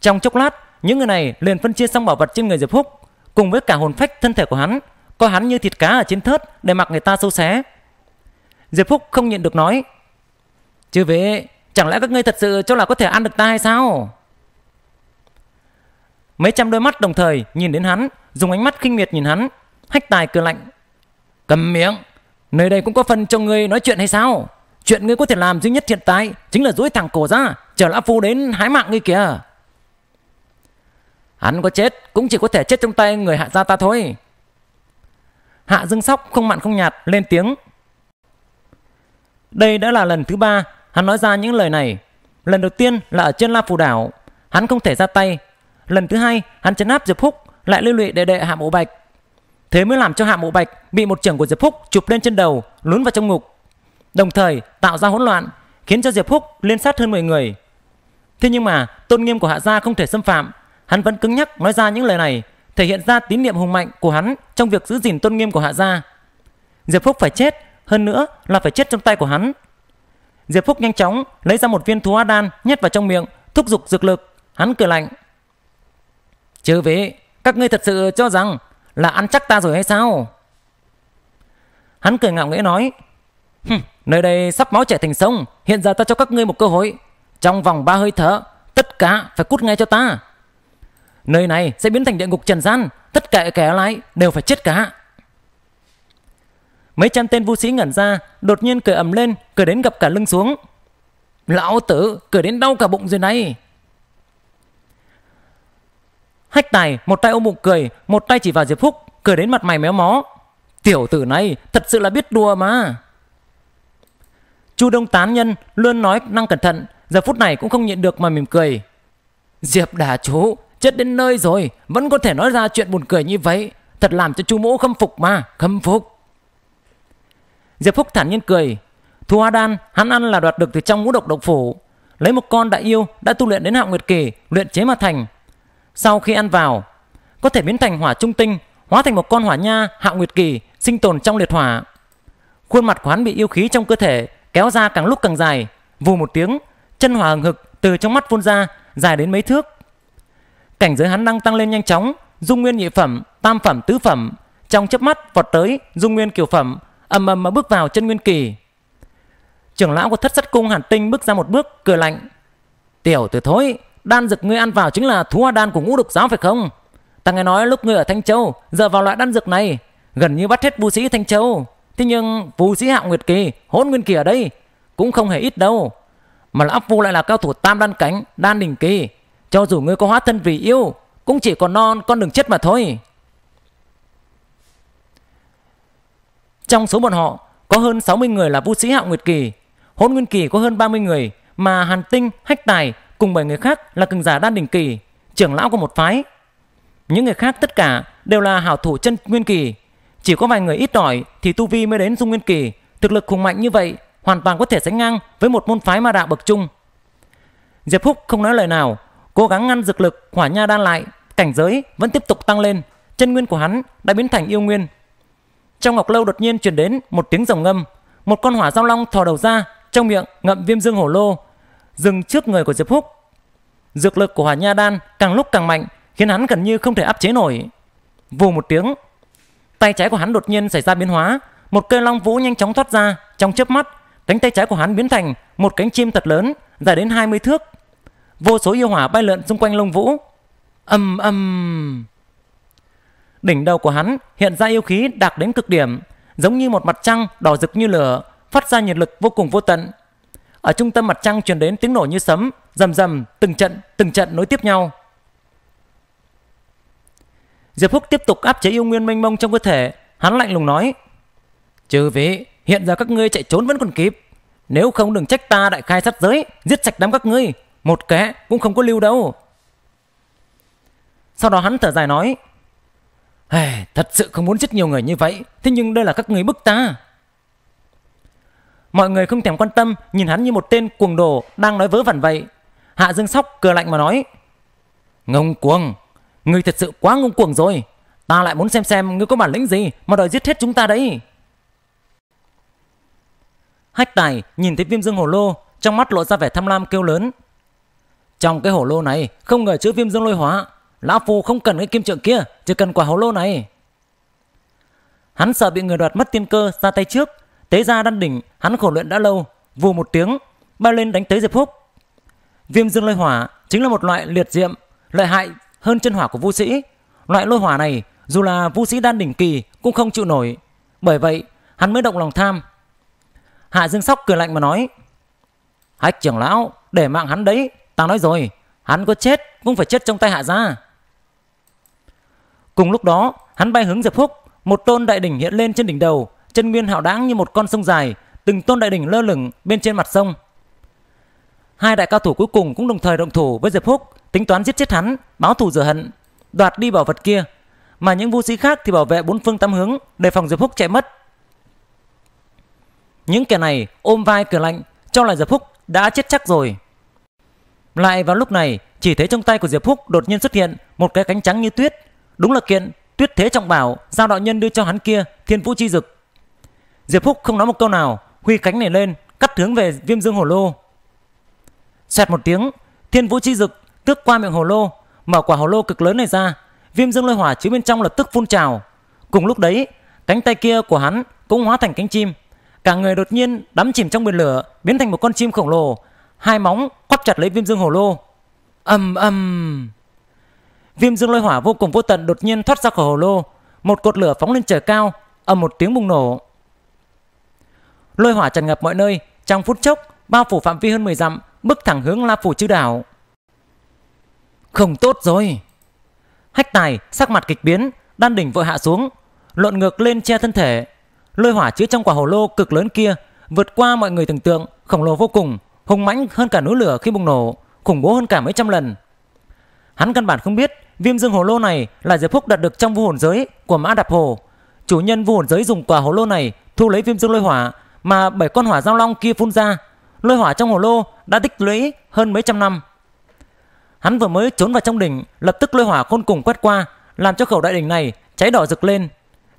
Trong chốc lát, những người này liền phân chia xong bảo vật trên người Diệp Húc cùng với cả hồn phách thân thể của hắn, coi hắn như thịt cá ở trên thớt để mặc người ta sâu xé. Diệp Phúc không nhịn được nói, Chứ vế, chẳng lẽ các ngươi thật sự cho là có thể ăn được ta hay sao? Mấy trăm đôi mắt đồng thời nhìn đến hắn, dùng ánh mắt khinh miệt nhìn hắn, hách tài cười lạnh. Cầm miệng, nơi đây cũng có phần cho ngươi nói chuyện hay sao? Chuyện ngươi có thể làm duy nhất hiện tại chính là dối thẳng cổ ra, chờ lão phu đến hái mạng ngươi kìa. Hắn có chết cũng chỉ có thể chết trong tay người hạ gia ta thôi. Hạ Dương Sóc không mặn không nhạt lên tiếng. Đây đã là lần thứ ba hắn nói ra những lời này. Lần đầu tiên là ở trên La Phù Đảo, hắn không thể ra tay. Lần thứ hai hắn chấn áp Diệp Phúc lại lưu lụy đệ đệ Hạ Mộ Bạch. Thế mới làm cho Hạ Mộ Bạch bị một trưởng của Diệp Phúc chụp lên trên đầu, lún vào trong ngục. Đồng thời tạo ra hỗn loạn, khiến cho Diệp Phúc liên sát hơn 10 người. Thế nhưng mà tôn nghiêm của Hạ Gia không thể xâm phạm Hắn vẫn cứng nhắc nói ra những lời này, thể hiện ra tín niệm hùng mạnh của hắn trong việc giữ gìn tôn nghiêm của Hạ gia. Diệp Phúc phải chết, hơn nữa là phải chết trong tay của hắn. Diệp Phúc nhanh chóng lấy ra một viên thú hóa đan nhét vào trong miệng, thúc giục dược lực. Hắn cười lạnh. chớ vế, các ngươi thật sự cho rằng là ăn chắc ta rồi hay sao? Hắn cười ngạo nghễ nói. Nơi đây sắp máu chảy thành sông, hiện giờ ta cho các ngươi một cơ hội. Trong vòng ba hơi thở, tất cả phải cút ngay cho ta. Nơi này sẽ biến thành địa ngục trần gian Tất cả kẻ lại đều phải chết cả Mấy trăm tên vũ sĩ ngẩn ra Đột nhiên cười ầm lên Cười đến gặp cả lưng xuống Lão tử cười đến đau cả bụng rồi này Hách tài một tay ôm bụng cười Một tay chỉ vào Diệp Phúc Cười đến mặt mày méo mó Tiểu tử này thật sự là biết đùa mà Chu Đông Tán Nhân luôn nói năng cẩn thận Giờ phút này cũng không nhịn được mà mỉm cười Diệp đà chú Chết đến nơi rồi Vẫn có thể nói ra chuyện buồn cười như vậy Thật làm cho chú mũ khâm phục mà Khâm phục Diệp Phúc thản nhiên cười Thu Hoa Đan hắn ăn là đoạt được từ trong ngũ độc độc phủ Lấy một con đại yêu đã tu luyện đến hạng nguyệt kỳ Luyện chế mà thành Sau khi ăn vào Có thể biến thành hỏa trung tinh Hóa thành một con hỏa nha hạng nguyệt kỳ Sinh tồn trong liệt hỏa Khuôn mặt của hắn bị yêu khí trong cơ thể Kéo ra càng lúc càng dài Vù một tiếng Chân hỏa hừng hực từ trong mắt phun ra Dài đến mấy thước Cảnh giới hắn đang tăng lên nhanh chóng, dung nguyên nhị phẩm, tam phẩm tứ phẩm, trong chớp mắt vọt tới dung nguyên kiều phẩm, ầm ầm mà bước vào chân nguyên kỳ. Trưởng lão của Thất Sắt Cung Hàn Tinh bước ra một bước, cười lạnh: "Tiểu tử thối, đan dược ngươi ăn vào chính là thú hoa đan của ngũ độc giáo phải không? Ta nghe nói lúc ngươi ở Thanh Châu, giờ vào loại đan dược này, gần như bắt hết vũ sĩ Thanh Châu. Thế nhưng vũ sĩ Hạo Nguyệt Kỳ, Hỗn Nguyên Kỳ ở đây cũng không hề ít đâu." Mà lão Vu lại là cao thủ tam đan cánh, đan đỉnh kỳ, cho dù ngươi có hóa thân vì yêu Cũng chỉ còn non con đường chết mà thôi Trong số bọn họ Có hơn 60 người là vũ sĩ hạo nguyệt kỳ Hôn nguyên kỳ có hơn 30 người Mà hàn tinh, hách tài Cùng 7 người khác là cường giả đan đỉnh kỳ Trưởng lão của một phái Những người khác tất cả đều là hảo thủ chân nguyên kỳ Chỉ có vài người ít ỏi Thì tu vi mới đến dung nguyên kỳ Thực lực khủng mạnh như vậy hoàn toàn có thể sánh ngang với một môn phái ma đạo bậc trung. Diệp Phúc không nói lời nào, cố gắng ngăn dược lực hỏa nha đan lại, cảnh giới vẫn tiếp tục tăng lên, chân nguyên của hắn đã biến thành yêu nguyên. Trong ngọc lâu đột nhiên truyền đến một tiếng rồng ngâm, một con hỏa giao long thò đầu ra, trong miệng ngậm viêm dương hổ lô, dừng trước người của Diệp Húc. Dược lực của hỏa nha đan càng lúc càng mạnh, khiến hắn gần như không thể áp chế nổi. Vù một tiếng, tay trái của hắn đột nhiên xảy ra biến hóa, một cây long vũ nhanh chóng thoát ra, trong chớp mắt, cánh tay trái của hắn biến thành một cánh chim thật lớn, dài đến 20 thước, vô số yêu hỏa bay lượn xung quanh lông vũ. Âm âm. Đỉnh đầu của hắn hiện ra yêu khí đạt đến cực điểm, giống như một mặt trăng đỏ rực như lửa, phát ra nhiệt lực vô cùng vô tận. Ở trung tâm mặt trăng truyền đến tiếng nổ như sấm, rầm rầm, từng trận, từng trận nối tiếp nhau. Diệp Phúc tiếp tục áp chế yêu nguyên mênh mông trong cơ thể, hắn lạnh lùng nói: "Trừ vị, hiện giờ các ngươi chạy trốn vẫn còn kịp, nếu không đừng trách ta đại khai sát giới, giết sạch đám các ngươi, một kẽ cũng không có lưu đâu. Sau đó hắn thở dài nói. Hey, thật sự không muốn giết nhiều người như vậy. Thế nhưng đây là các người bức ta. Mọi người không thèm quan tâm nhìn hắn như một tên cuồng đồ đang nói vớ vẩn vậy. Hạ Dương Sóc cười lạnh mà nói. Ngông cuồng, ngươi thật sự quá ngông cuồng rồi. Ta lại muốn xem xem ngươi có bản lĩnh gì mà đòi giết hết chúng ta đấy. Hách Tài nhìn thấy Viêm Dương Hồ Lô, trong mắt lộ ra vẻ tham lam kêu lớn. Trong cái hổ lô này không ngờ chữ viêm dương lôi hóa. Lão Phu không cần cái kim trượng kia, chỉ cần quả hổ lô này. Hắn sợ bị người đoạt mất tiên cơ ra tay trước. Tế ra đan đỉnh, hắn khổ luyện đã lâu. Vù một tiếng, bay lên đánh tới Diệp Húc. Viêm dương lôi hỏa chính là một loại liệt diệm, lợi hại hơn chân hỏa của vũ sĩ. Loại lôi hỏa này dù là vũ sĩ đan đỉnh kỳ cũng không chịu nổi. Bởi vậy, hắn mới động lòng tham. Hạ Dương Sóc cười lạnh mà nói. Hách trưởng lão, để mạng hắn đấy, Tao nói rồi, hắn có chết cũng phải chết trong tay hạ gia. Cùng lúc đó, hắn bay hướng Diệp Phúc, một tôn đại đỉnh hiện lên trên đỉnh đầu, chân nguyên hạo đáng như một con sông dài, từng tôn đại đỉnh lơ lửng bên trên mặt sông. Hai đại cao thủ cuối cùng cũng đồng thời động thủ với Diệp Phúc, tính toán giết chết hắn, báo thù rửa hận, đoạt đi bảo vật kia, mà những vũ sĩ khác thì bảo vệ bốn phương tám hướng, đề phòng Diệp Phúc chạy mất. Những kẻ này ôm vai cửa lạnh, cho là Diệp Phúc đã chết chắc rồi. Lại vào lúc này, chỉ thấy trong tay của Diệp Phúc đột nhiên xuất hiện một cái cánh trắng như tuyết, đúng là kiện tuyết thế trọng bảo giao đạo nhân đưa cho hắn kia thiên vũ chi dực. Diệp Phúc không nói một câu nào, huy cánh này lên, cắt hướng về Viêm Dương Hồ Lô. Xoẹt một tiếng, thiên vũ chi dực tước qua miệng hồ lô, mở quả hồ lô cực lớn này ra, Viêm Dương lôi hỏa chứa bên trong lập tức phun trào. Cùng lúc đấy, cánh tay kia của hắn cũng hóa thành cánh chim, cả người đột nhiên đắm chìm trong biển lửa, biến thành một con chim khổng lồ hai móng quắp chặt lấy viêm dương hồ lô ầm ầm viêm dương lôi hỏa vô cùng vô tận đột nhiên thoát ra khỏi hồ lô một cột lửa phóng lên trời cao ầm một tiếng bùng nổ lôi hỏa tràn ngập mọi nơi trong phút chốc bao phủ phạm vi hơn 10 dặm bức thẳng hướng la phủ chư đảo không tốt rồi hách tài sắc mặt kịch biến đan đỉnh vội hạ xuống lộn ngược lên che thân thể lôi hỏa chứa trong quả hồ lô cực lớn kia vượt qua mọi người tưởng tượng khổng lồ vô cùng hùng mãnh hơn cả núi lửa khi bùng nổ, khủng bố hơn cả mấy trăm lần. Hắn căn bản không biết viêm dương hồ lô này là giải phúc đạt được trong vu hồn giới của mã đạp hồ. Chủ nhân vu hồn giới dùng quả hồ lô này thu lấy viêm dương lôi hỏa mà bảy con hỏa giao long kia phun ra. Lôi hỏa trong hồ lô đã tích lũy hơn mấy trăm năm. Hắn vừa mới trốn vào trong đỉnh, lập tức lôi hỏa khôn cùng quét qua, làm cho khẩu đại đỉnh này cháy đỏ rực lên.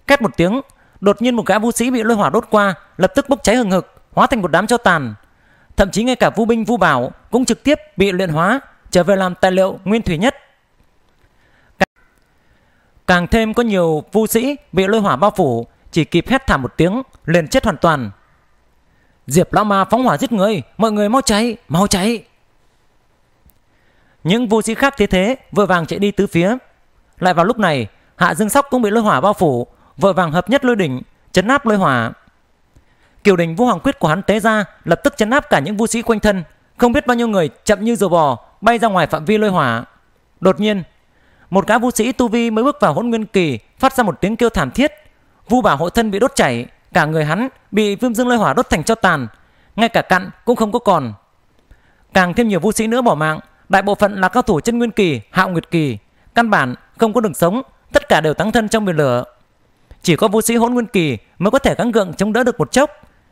Két một tiếng, đột nhiên một gã vũ sĩ bị lôi hỏa đốt qua, lập tức bốc cháy hừng hực, hóa thành một đám cho tàn thậm chí ngay cả vu binh vu bảo cũng trực tiếp bị luyện hóa trở về làm tài liệu nguyên thủy nhất. Càng thêm có nhiều vu sĩ bị lôi hỏa bao phủ, chỉ kịp hét thảm một tiếng, liền chết hoàn toàn. Diệp lão ma phóng hỏa giết người, mọi người mau cháy, mau cháy. Những vu sĩ khác thế thế vội vàng chạy đi tứ phía. Lại vào lúc này, Hạ Dương Sóc cũng bị lôi hỏa bao phủ, vội vàng hợp nhất lôi đỉnh, chấn áp lôi hỏa. Kiều đình vô hoàng quyết của hắn tế ra, lập tức chấn áp cả những vũ sĩ quanh thân, không biết bao nhiêu người chậm như rùa bò bay ra ngoài phạm vi lôi hỏa. Đột nhiên, một gã vũ sĩ tu vi mới bước vào hỗn nguyên kỳ phát ra một tiếng kêu thảm thiết, vu bảo hộ thân bị đốt chảy, cả người hắn bị viêm dương lôi hỏa đốt thành cho tàn, ngay cả cặn cũng không có còn. Càng thêm nhiều vũ sĩ nữa bỏ mạng, đại bộ phận là cao thủ chân nguyên kỳ, hạo nguyệt kỳ, căn bản không có đường sống, tất cả đều tăng thân trong biển lửa. Chỉ có vũ sĩ hỗn nguyên kỳ mới có thể gắng gượng chống đỡ được một chốc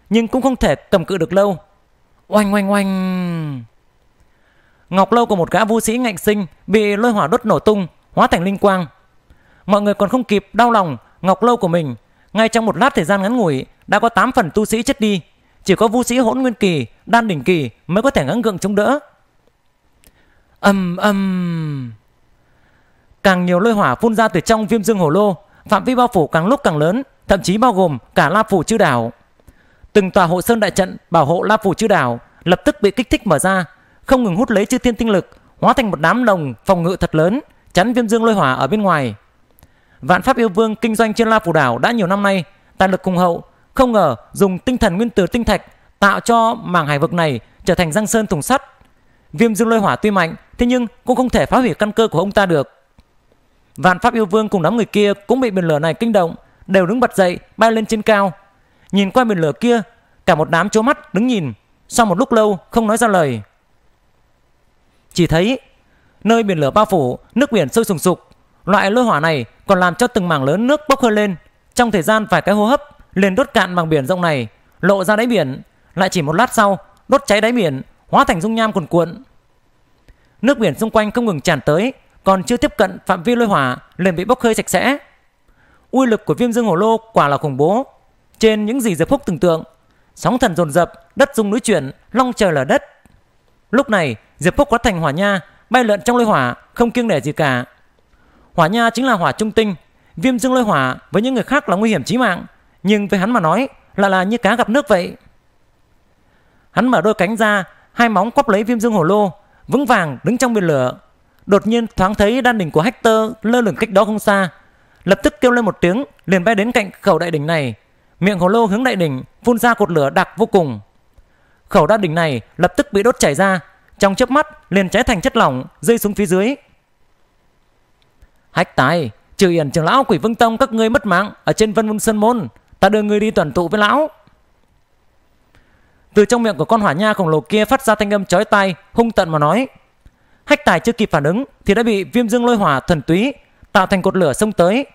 nhưng cũng không thể cầm cự được lâu. Oanh oanh oanh. Ngọc lâu của một gã vũ sĩ ngạnh sinh bị lôi hỏa đốt nổ tung, hóa thành linh quang. Mọi người còn không kịp đau lòng ngọc lâu của mình, ngay trong một lát thời gian ngắn ngủi đã có 8 phần tu sĩ chết đi, chỉ có vũ sĩ hỗn nguyên kỳ, đan đỉnh kỳ mới có thể gắng gượng chống đỡ. Ầm um, ầm. Càng nhiều lôi hỏa phun ra từ trong viêm dương hồ lô, phạm vi bao phủ càng lúc càng lớn, thậm chí bao gồm cả La phủ chư đảo. Từng tòa hộ sơn đại trận bảo hộ La Phủ chư đảo lập tức bị kích thích mở ra, không ngừng hút lấy chư thiên tinh lực, hóa thành một đám nồng phòng ngự thật lớn, chắn viêm dương lôi hỏa ở bên ngoài. Vạn Pháp Yêu Vương kinh doanh trên La Phủ đảo đã nhiều năm nay, tài lực cùng hậu, không ngờ dùng tinh thần nguyên tử tinh thạch tạo cho mảng hải vực này trở thành răng sơn thùng sắt. Viêm dương lôi hỏa tuy mạnh, thế nhưng cũng không thể phá hủy căn cơ của ông ta được. Vạn Pháp Yêu Vương cùng đám người kia cũng bị biển lửa này kinh động, đều đứng bật dậy, bay lên trên cao, nhìn qua biển lửa kia, cả một đám chố mắt đứng nhìn, sau một lúc lâu không nói ra lời. Chỉ thấy nơi biển lửa bao phủ, nước biển sôi sùng sục, loại lôi hỏa này còn làm cho từng mảng lớn nước bốc hơi lên, trong thời gian vài cái hô hấp liền đốt cạn mảng biển rộng này, lộ ra đáy biển, lại chỉ một lát sau, đốt cháy đáy biển, hóa thành dung nham cuồn cuộn. Nước biển xung quanh không ngừng tràn tới, còn chưa tiếp cận phạm vi lôi hỏa liền bị bốc hơi sạch sẽ. Uy lực của viêm dương hồ lô quả là khủng bố, trên những gì Diệp Phúc tưởng tượng, sóng thần dồn dập, đất rung núi chuyển, long trời lở đất. Lúc này, Diệp Phúc có thành hỏa nha, bay lượn trong lôi hỏa, không kiêng nể gì cả. Hỏa nha chính là hỏa trung tinh, viêm dương lôi hỏa với những người khác là nguy hiểm chí mạng, nhưng với hắn mà nói là là như cá gặp nước vậy. Hắn mở đôi cánh ra, hai móng quắp lấy viêm dương hồ lô, vững vàng đứng trong biển lửa. Đột nhiên thoáng thấy đan đỉnh của Hector lơ lửng cách đó không xa, lập tức kêu lên một tiếng, liền bay đến cạnh khẩu đại đỉnh này, Miệng khổng lô hướng đại đỉnh phun ra cột lửa đặc vô cùng. Khẩu đa đỉnh này lập tức bị đốt chảy ra, trong chớp mắt liền cháy thành chất lỏng rơi xuống phía dưới. Hách tài, trừ yển trường lão quỷ vương tông các ngươi mất mạng ở trên vân vân sơn môn, ta đưa ngươi đi toàn tụ với lão. Từ trong miệng của con hỏa nha khổng lồ kia phát ra thanh âm chói tai, hung tận mà nói. Hách tài chưa kịp phản ứng thì đã bị viêm dương lôi hỏa thần túy tạo thành cột lửa xông tới,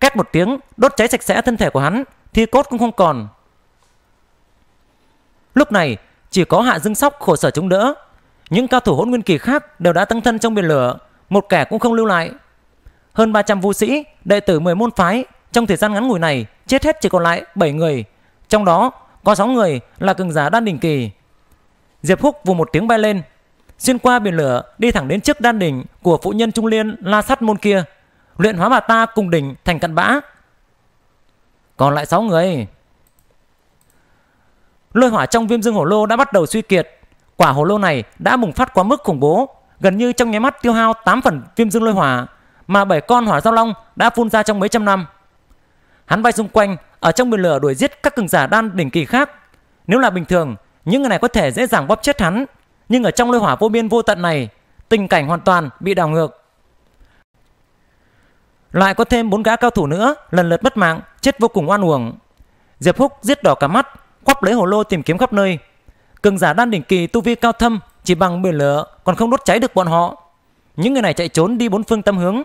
két một tiếng đốt cháy sạch sẽ thân thể của hắn, thi cốt cũng không còn. Lúc này, chỉ có Hạ Dương Sóc khổ sở chống đỡ. Những cao thủ hỗn nguyên kỳ khác đều đã tăng thân trong biển lửa, một kẻ cũng không lưu lại. Hơn 300 vũ sĩ, đệ tử 10 môn phái trong thời gian ngắn ngủi này chết hết chỉ còn lại 7 người, trong đó có 6 người là cường giả đan đỉnh kỳ. Diệp Húc vù một tiếng bay lên, xuyên qua biển lửa đi thẳng đến trước đan đỉnh của phụ nhân Trung Liên La Sắt môn kia, luyện hóa bà ta cùng đỉnh thành cặn bã, còn lại 6 người. Lôi hỏa trong viêm dương hổ lô đã bắt đầu suy kiệt. Quả hổ lô này đã bùng phát quá mức khủng bố, gần như trong nháy mắt tiêu hao 8 phần viêm dương lôi hỏa mà bảy con hỏa giao long đã phun ra trong mấy trăm năm. Hắn bay xung quanh, ở trong biển lửa đuổi giết các cường giả đan đỉnh kỳ khác. Nếu là bình thường, những người này có thể dễ dàng bóp chết hắn, nhưng ở trong lôi hỏa vô biên vô tận này, tình cảnh hoàn toàn bị đảo ngược. Lại có thêm bốn gã cao thủ nữa lần lượt mất mạng, chết vô cùng oan uổng. Diệp Húc giết đỏ cả mắt, quắp lấy hồ lô tìm kiếm khắp nơi. Cường giả đan đỉnh kỳ tu vi cao thâm chỉ bằng biển lửa còn không đốt cháy được bọn họ. Những người này chạy trốn đi bốn phương tâm hướng,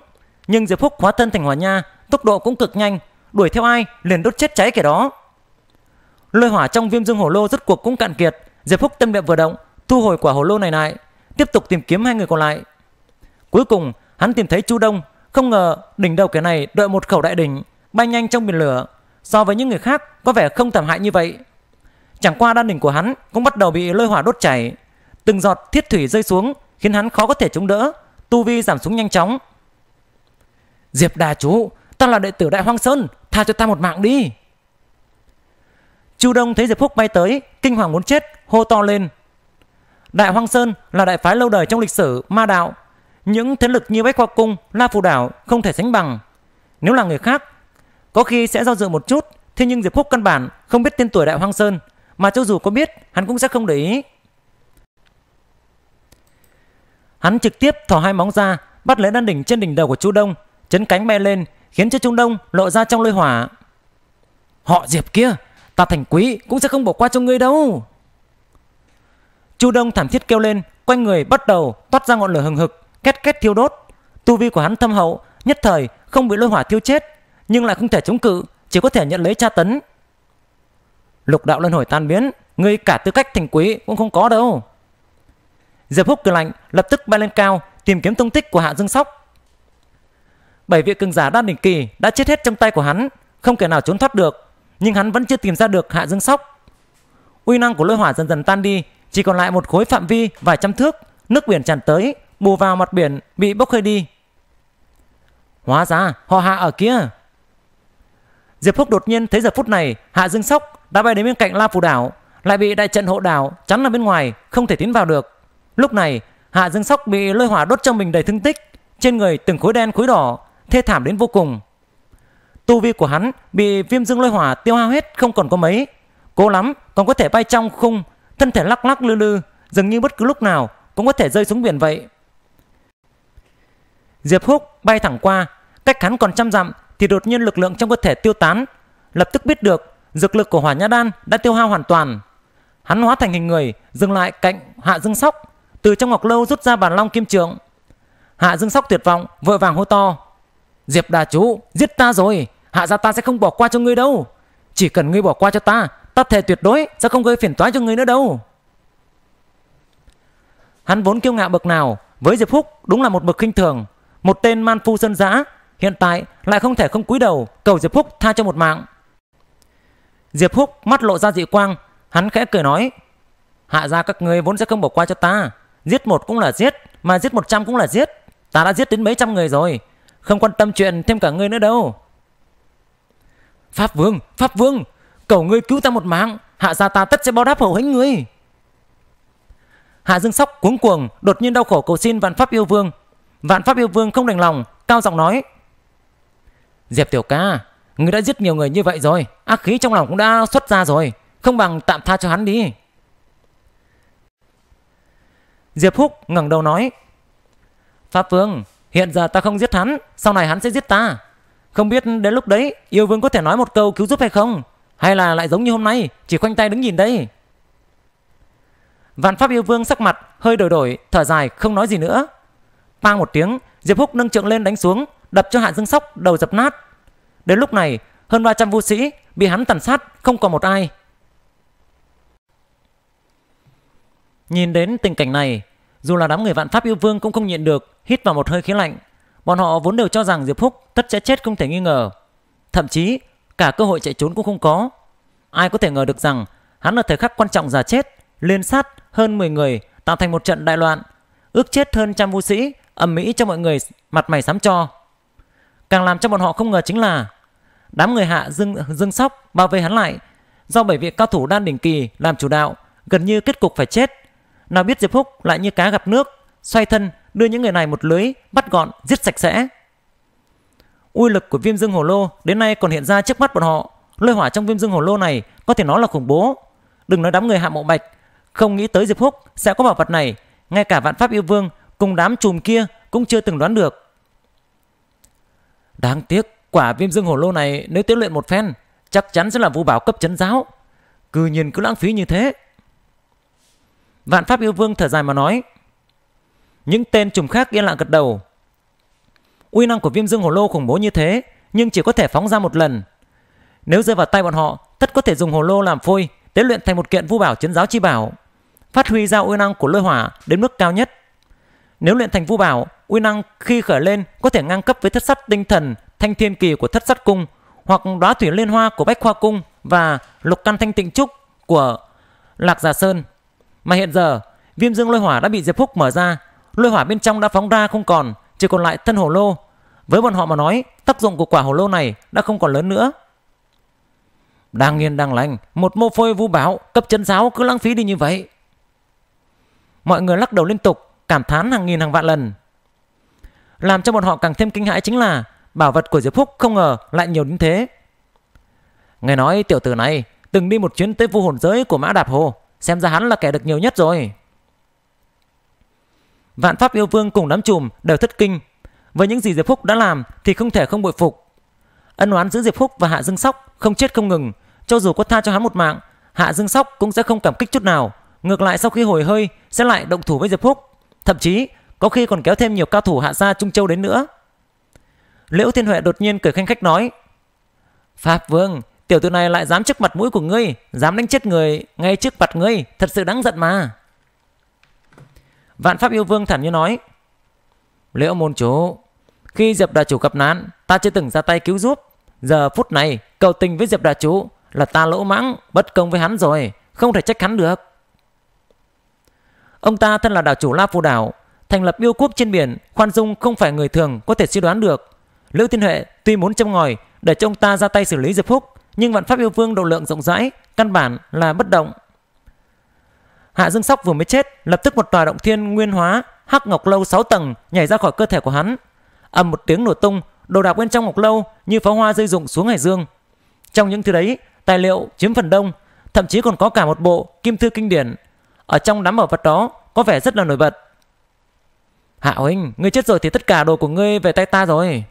nhưng Diệp Húc hóa thân thành hỏa nha, tốc độ cũng cực nhanh, đuổi theo ai liền đốt chết cháy kẻ đó. Lôi hỏa trong viêm dương hồ lô rất cuộc cũng cạn kiệt, Diệp Húc tâm niệm vừa động, thu hồi quả hồ lô này lại, tiếp tục tìm kiếm hai người còn lại. Cuối cùng, hắn tìm thấy Chu Đông không ngờ đỉnh đầu cái này đợi một khẩu đại đỉnh bay nhanh trong biển lửa so với những người khác có vẻ không thảm hại như vậy. Chẳng qua đan đỉnh của hắn cũng bắt đầu bị lôi hỏa đốt chảy. Từng giọt thiết thủy rơi xuống khiến hắn khó có thể chống đỡ, tu vi giảm xuống nhanh chóng. Diệp Đà chú, ta là đệ tử Đại Hoang Sơn, tha cho ta một mạng đi. Chu Đông thấy Diệp Phúc bay tới, kinh hoàng muốn chết, hô to lên. Đại Hoang Sơn là đại phái lâu đời trong lịch sử ma đạo, những thế lực như Bách Khoa Cung, La Phù Đảo không thể sánh bằng. Nếu là người khác, có khi sẽ do dự một chút, thế nhưng Diệp Khúc căn bản không biết tên tuổi Đại Hoang Sơn, mà cho dù có biết, hắn cũng sẽ không để ý. Hắn trực tiếp thò hai móng ra, bắt lấy đan đỉnh trên đỉnh đầu của Chu Đông, chấn cánh bay lên, khiến cho Trung Đông lộ ra trong lôi hỏa. Họ Diệp kia, ta thành quý cũng sẽ không bỏ qua cho ngươi đâu. Chu Đông thảm thiết kêu lên, quanh người bắt đầu toát ra ngọn lửa hừng hực, két két thiêu đốt. Tu vi của hắn thâm hậu, nhất thời không bị lôi hỏa thiêu chết, nhưng lại không thể chống cự, chỉ có thể nhận lấy tra tấn. Lục đạo luân hồi tan biến, ngươi cả tư cách thành quý cũng không có đâu. Diệp Húc cười lạnh, lập tức bay lên cao, tìm kiếm tung tích của Hạ Dương Sóc. Bảy vị cường giả đan đỉnh kỳ đã chết hết trong tay của hắn, không kẻ nào trốn thoát được, nhưng hắn vẫn chưa tìm ra được Hạ Dương Sóc. Uy năng của lôi hỏa dần dần tan đi, chỉ còn lại một khối phạm vi vài trăm thước, nước biển tràn tới, bù vào mặt biển bị bốc hơi đi. Hóa ra họ hạ ở kia. Diệp Phúc đột nhiên thấy giờ phút này Hạ Dương Sóc đã bay đến bên cạnh La Phù Đảo lại bị đại trận hộ đảo chắn ở bên ngoài không thể tiến vào được. Lúc này Hạ Dương Sóc bị lôi hỏa đốt trong mình đầy thương tích trên người từng khối đen khối đỏ thê thảm đến vô cùng. Tu vi của hắn bị viêm dương lôi hỏa tiêu hao hết không còn có mấy. Cố lắm còn có thể bay trong khung thân thể lắc lắc lư lư dường như bất cứ lúc nào cũng có thể rơi xuống biển vậy. Diệp Húc bay thẳng qua, cách hắn còn trăm dặm thì đột nhiên lực lượng trong cơ thể tiêu tán, lập tức biết được dược lực của hỏa nhã đan đã tiêu hao hoàn toàn. Hắn hóa thành hình người, dừng lại cạnh Hạ Dương Sóc, từ trong ngọc lâu rút ra bàn long kim trượng. Hạ Dương Sóc tuyệt vọng, vội vàng hô to: "Diệp đà chủ giết ta rồi, hạ gia ta sẽ không bỏ qua cho ngươi đâu. Chỉ cần ngươi bỏ qua cho ta, ta thề tuyệt đối sẽ không gây phiền toái cho ngươi nữa đâu." Hắn vốn kiêu ngạo bậc nào, với Diệp Húc đúng là một bậc khinh thường, một tên man phu sơn giã hiện tại lại không thể không cúi đầu cầu Diệp Húc tha cho một mạng. Diệp Húc mắt lộ ra dị quang, hắn khẽ cười nói: "Hạ gia các ngươi vốn sẽ không bỏ qua cho ta, giết một cũng là giết, mà giết một trăm cũng là giết, ta đã giết đến mấy trăm người rồi, không quan tâm chuyện thêm cả ngươi nữa đâu." "Pháp vương, pháp vương, cầu ngươi cứu ta một mạng, hạ gia ta tất sẽ báo đáp hậu hĩnh ngươi." Hạ Dương Sóc cuống cuồng, đột nhiên đau khổ cầu xin Vạn Pháp Yêu Vương Vạn Pháp Yêu Vương không đành lòng, cao giọng nói. Diệp Tiểu Ca, người đã giết nhiều người như vậy rồi, ác khí trong lòng cũng đã xuất ra rồi, không bằng tạm tha cho hắn đi. Diệp Húc ngẩng đầu nói. Pháp Vương, hiện giờ ta không giết hắn, sau này hắn sẽ giết ta. Không biết đến lúc đấy yêu vương có thể nói một câu cứu giúp hay không? Hay là lại giống như hôm nay, chỉ khoanh tay đứng nhìn đây? Vạn Pháp yêu vương sắc mặt hơi đổi đổi, thở dài không nói gì nữa. Pang một tiếng, Diệp Húc nâng trượng lên đánh xuống, đập cho Hạ Dương Sóc đầu dập nát. Đến lúc này, hơn 300 vũ sĩ bị hắn tàn sát, không còn một ai. Nhìn đến tình cảnh này, dù là đám người vạn pháp yêu vương cũng không nhịn được, hít vào một hơi khí lạnh. Bọn họ vốn đều cho rằng Diệp Húc tất sẽ chết không thể nghi ngờ. Thậm chí, cả cơ hội chạy trốn cũng không có. Ai có thể ngờ được rằng, hắn ở thời khắc quan trọng giả chết, liên sát hơn 10 người, tạo thành một trận đại loạn, ước chết hơn trăm vũ sĩ ầm mỹ cho mọi người mặt mày sám cho. Càng làm cho bọn họ không ngờ chính là đám người hạ dương dương sóc bao vây hắn lại do bảy vị cao thủ đan đỉnh kỳ làm chủ đạo gần như kết cục phải chết nào biết diệp phúc lại như cá gặp nước xoay thân đưa những người này một lưới bắt gọn giết sạch sẽ uy lực của viêm dương hồ lô đến nay còn hiện ra trước mắt bọn họ lôi hỏa trong viêm dương hồ lô này có thể nói là khủng bố đừng nói đám người hạ mộ bạch không nghĩ tới diệp phúc sẽ có bảo vật này ngay cả vạn pháp yêu vương cùng đám chùm kia cũng chưa từng đoán được. Đáng tiếc, quả viêm dương hồ lô này nếu tiết luyện một phen, chắc chắn sẽ là vũ bảo cấp chấn giáo. Cứ nhìn cứ lãng phí như thế. Vạn Pháp Yêu Vương thở dài mà nói. Những tên chùm khác yên lặng gật đầu. Uy năng của viêm dương hồ lô khủng bố như thế, nhưng chỉ có thể phóng ra một lần. Nếu rơi vào tay bọn họ, tất có thể dùng hồ lô làm phôi, tế luyện thành một kiện vũ bảo chấn giáo chi bảo. Phát huy ra uy năng của lôi hỏa đến mức cao nhất. Nếu luyện thành vũ bảo, uy năng khi khởi lên có thể ngang cấp với thất sắt tinh thần thanh thiên kỳ của thất sắt cung hoặc đóa thủy liên hoa của bách khoa cung và lục căn thanh tịnh trúc của lạc giả sơn. Mà hiện giờ, viêm dương lôi hỏa đã bị Diệp Phúc mở ra, lôi hỏa bên trong đã phóng ra không còn, chỉ còn lại thân hồ lô. Với bọn họ mà nói, tác dụng của quả hồ lô này đã không còn lớn nữa. Đang yên đang lành, một mô phôi vu bảo, cấp chân giáo cứ lãng phí đi như vậy. Mọi người lắc đầu liên tục, cảm thán hàng nghìn hàng vạn lần. Làm cho bọn họ càng thêm kinh hãi chính là bảo vật của Diệp Phúc không ngờ lại nhiều đến thế. Nghe nói tiểu tử này từng đi một chuyến tới vô hồn giới của Mã Đạp Hồ, xem ra hắn là kẻ được nhiều nhất rồi. Vạn Pháp Yêu Vương cùng đám chùm đều thất kinh. Với những gì Diệp Phúc đã làm thì không thể không bội phục. Ân oán giữa Diệp Phúc và Hạ Dương Sóc không chết không ngừng, cho dù có tha cho hắn một mạng, Hạ Dương Sóc cũng sẽ không cảm kích chút nào, ngược lại sau khi hồi hơi sẽ lại động thủ với Diệp Phúc. Thậm chí, có khi còn kéo thêm nhiều cao thủ hạ gia Trung Châu đến nữa. Liễu Thiên Huệ đột nhiên cười khanh khách nói Pháp Vương, tiểu tử này lại dám trước mặt mũi của ngươi, dám đánh chết người ngay trước mặt ngươi, thật sự đáng giận mà. Vạn Pháp Yêu Vương thản nhiên nói Liễu môn chủ, khi Diệp Đà Chủ gặp nạn, ta chưa từng ra tay cứu giúp. Giờ phút này, cầu tình với Diệp Đà Chủ là ta lỗ mãng, bất công với hắn rồi, không thể trách hắn được. Ông ta thân là đảo chủ La Phù Đảo, thành lập yêu quốc trên biển, khoan dung không phải người thường có thể suy đoán được. Lữ Thiên Huệ tuy muốn châm ngòi để cho ông ta ra tay xử lý Diệp Phúc, nhưng vạn pháp yêu vương độ lượng rộng rãi, căn bản là bất động. Hạ Dương Sóc vừa mới chết, lập tức một tòa động thiên nguyên hóa, hắc ngọc lâu 6 tầng nhảy ra khỏi cơ thể của hắn. Ầm một tiếng nổ tung, đồ đạc bên trong ngọc lâu như pháo hoa rơi rụng xuống Hải Dương. Trong những thứ đấy, tài liệu chiếm phần đông, thậm chí còn có cả một bộ kim thư kinh điển ở trong đám bảo vật đó Có vẻ rất là nổi bật Hạ huynh Ngươi chết rồi thì tất cả đồ của ngươi về tay ta rồi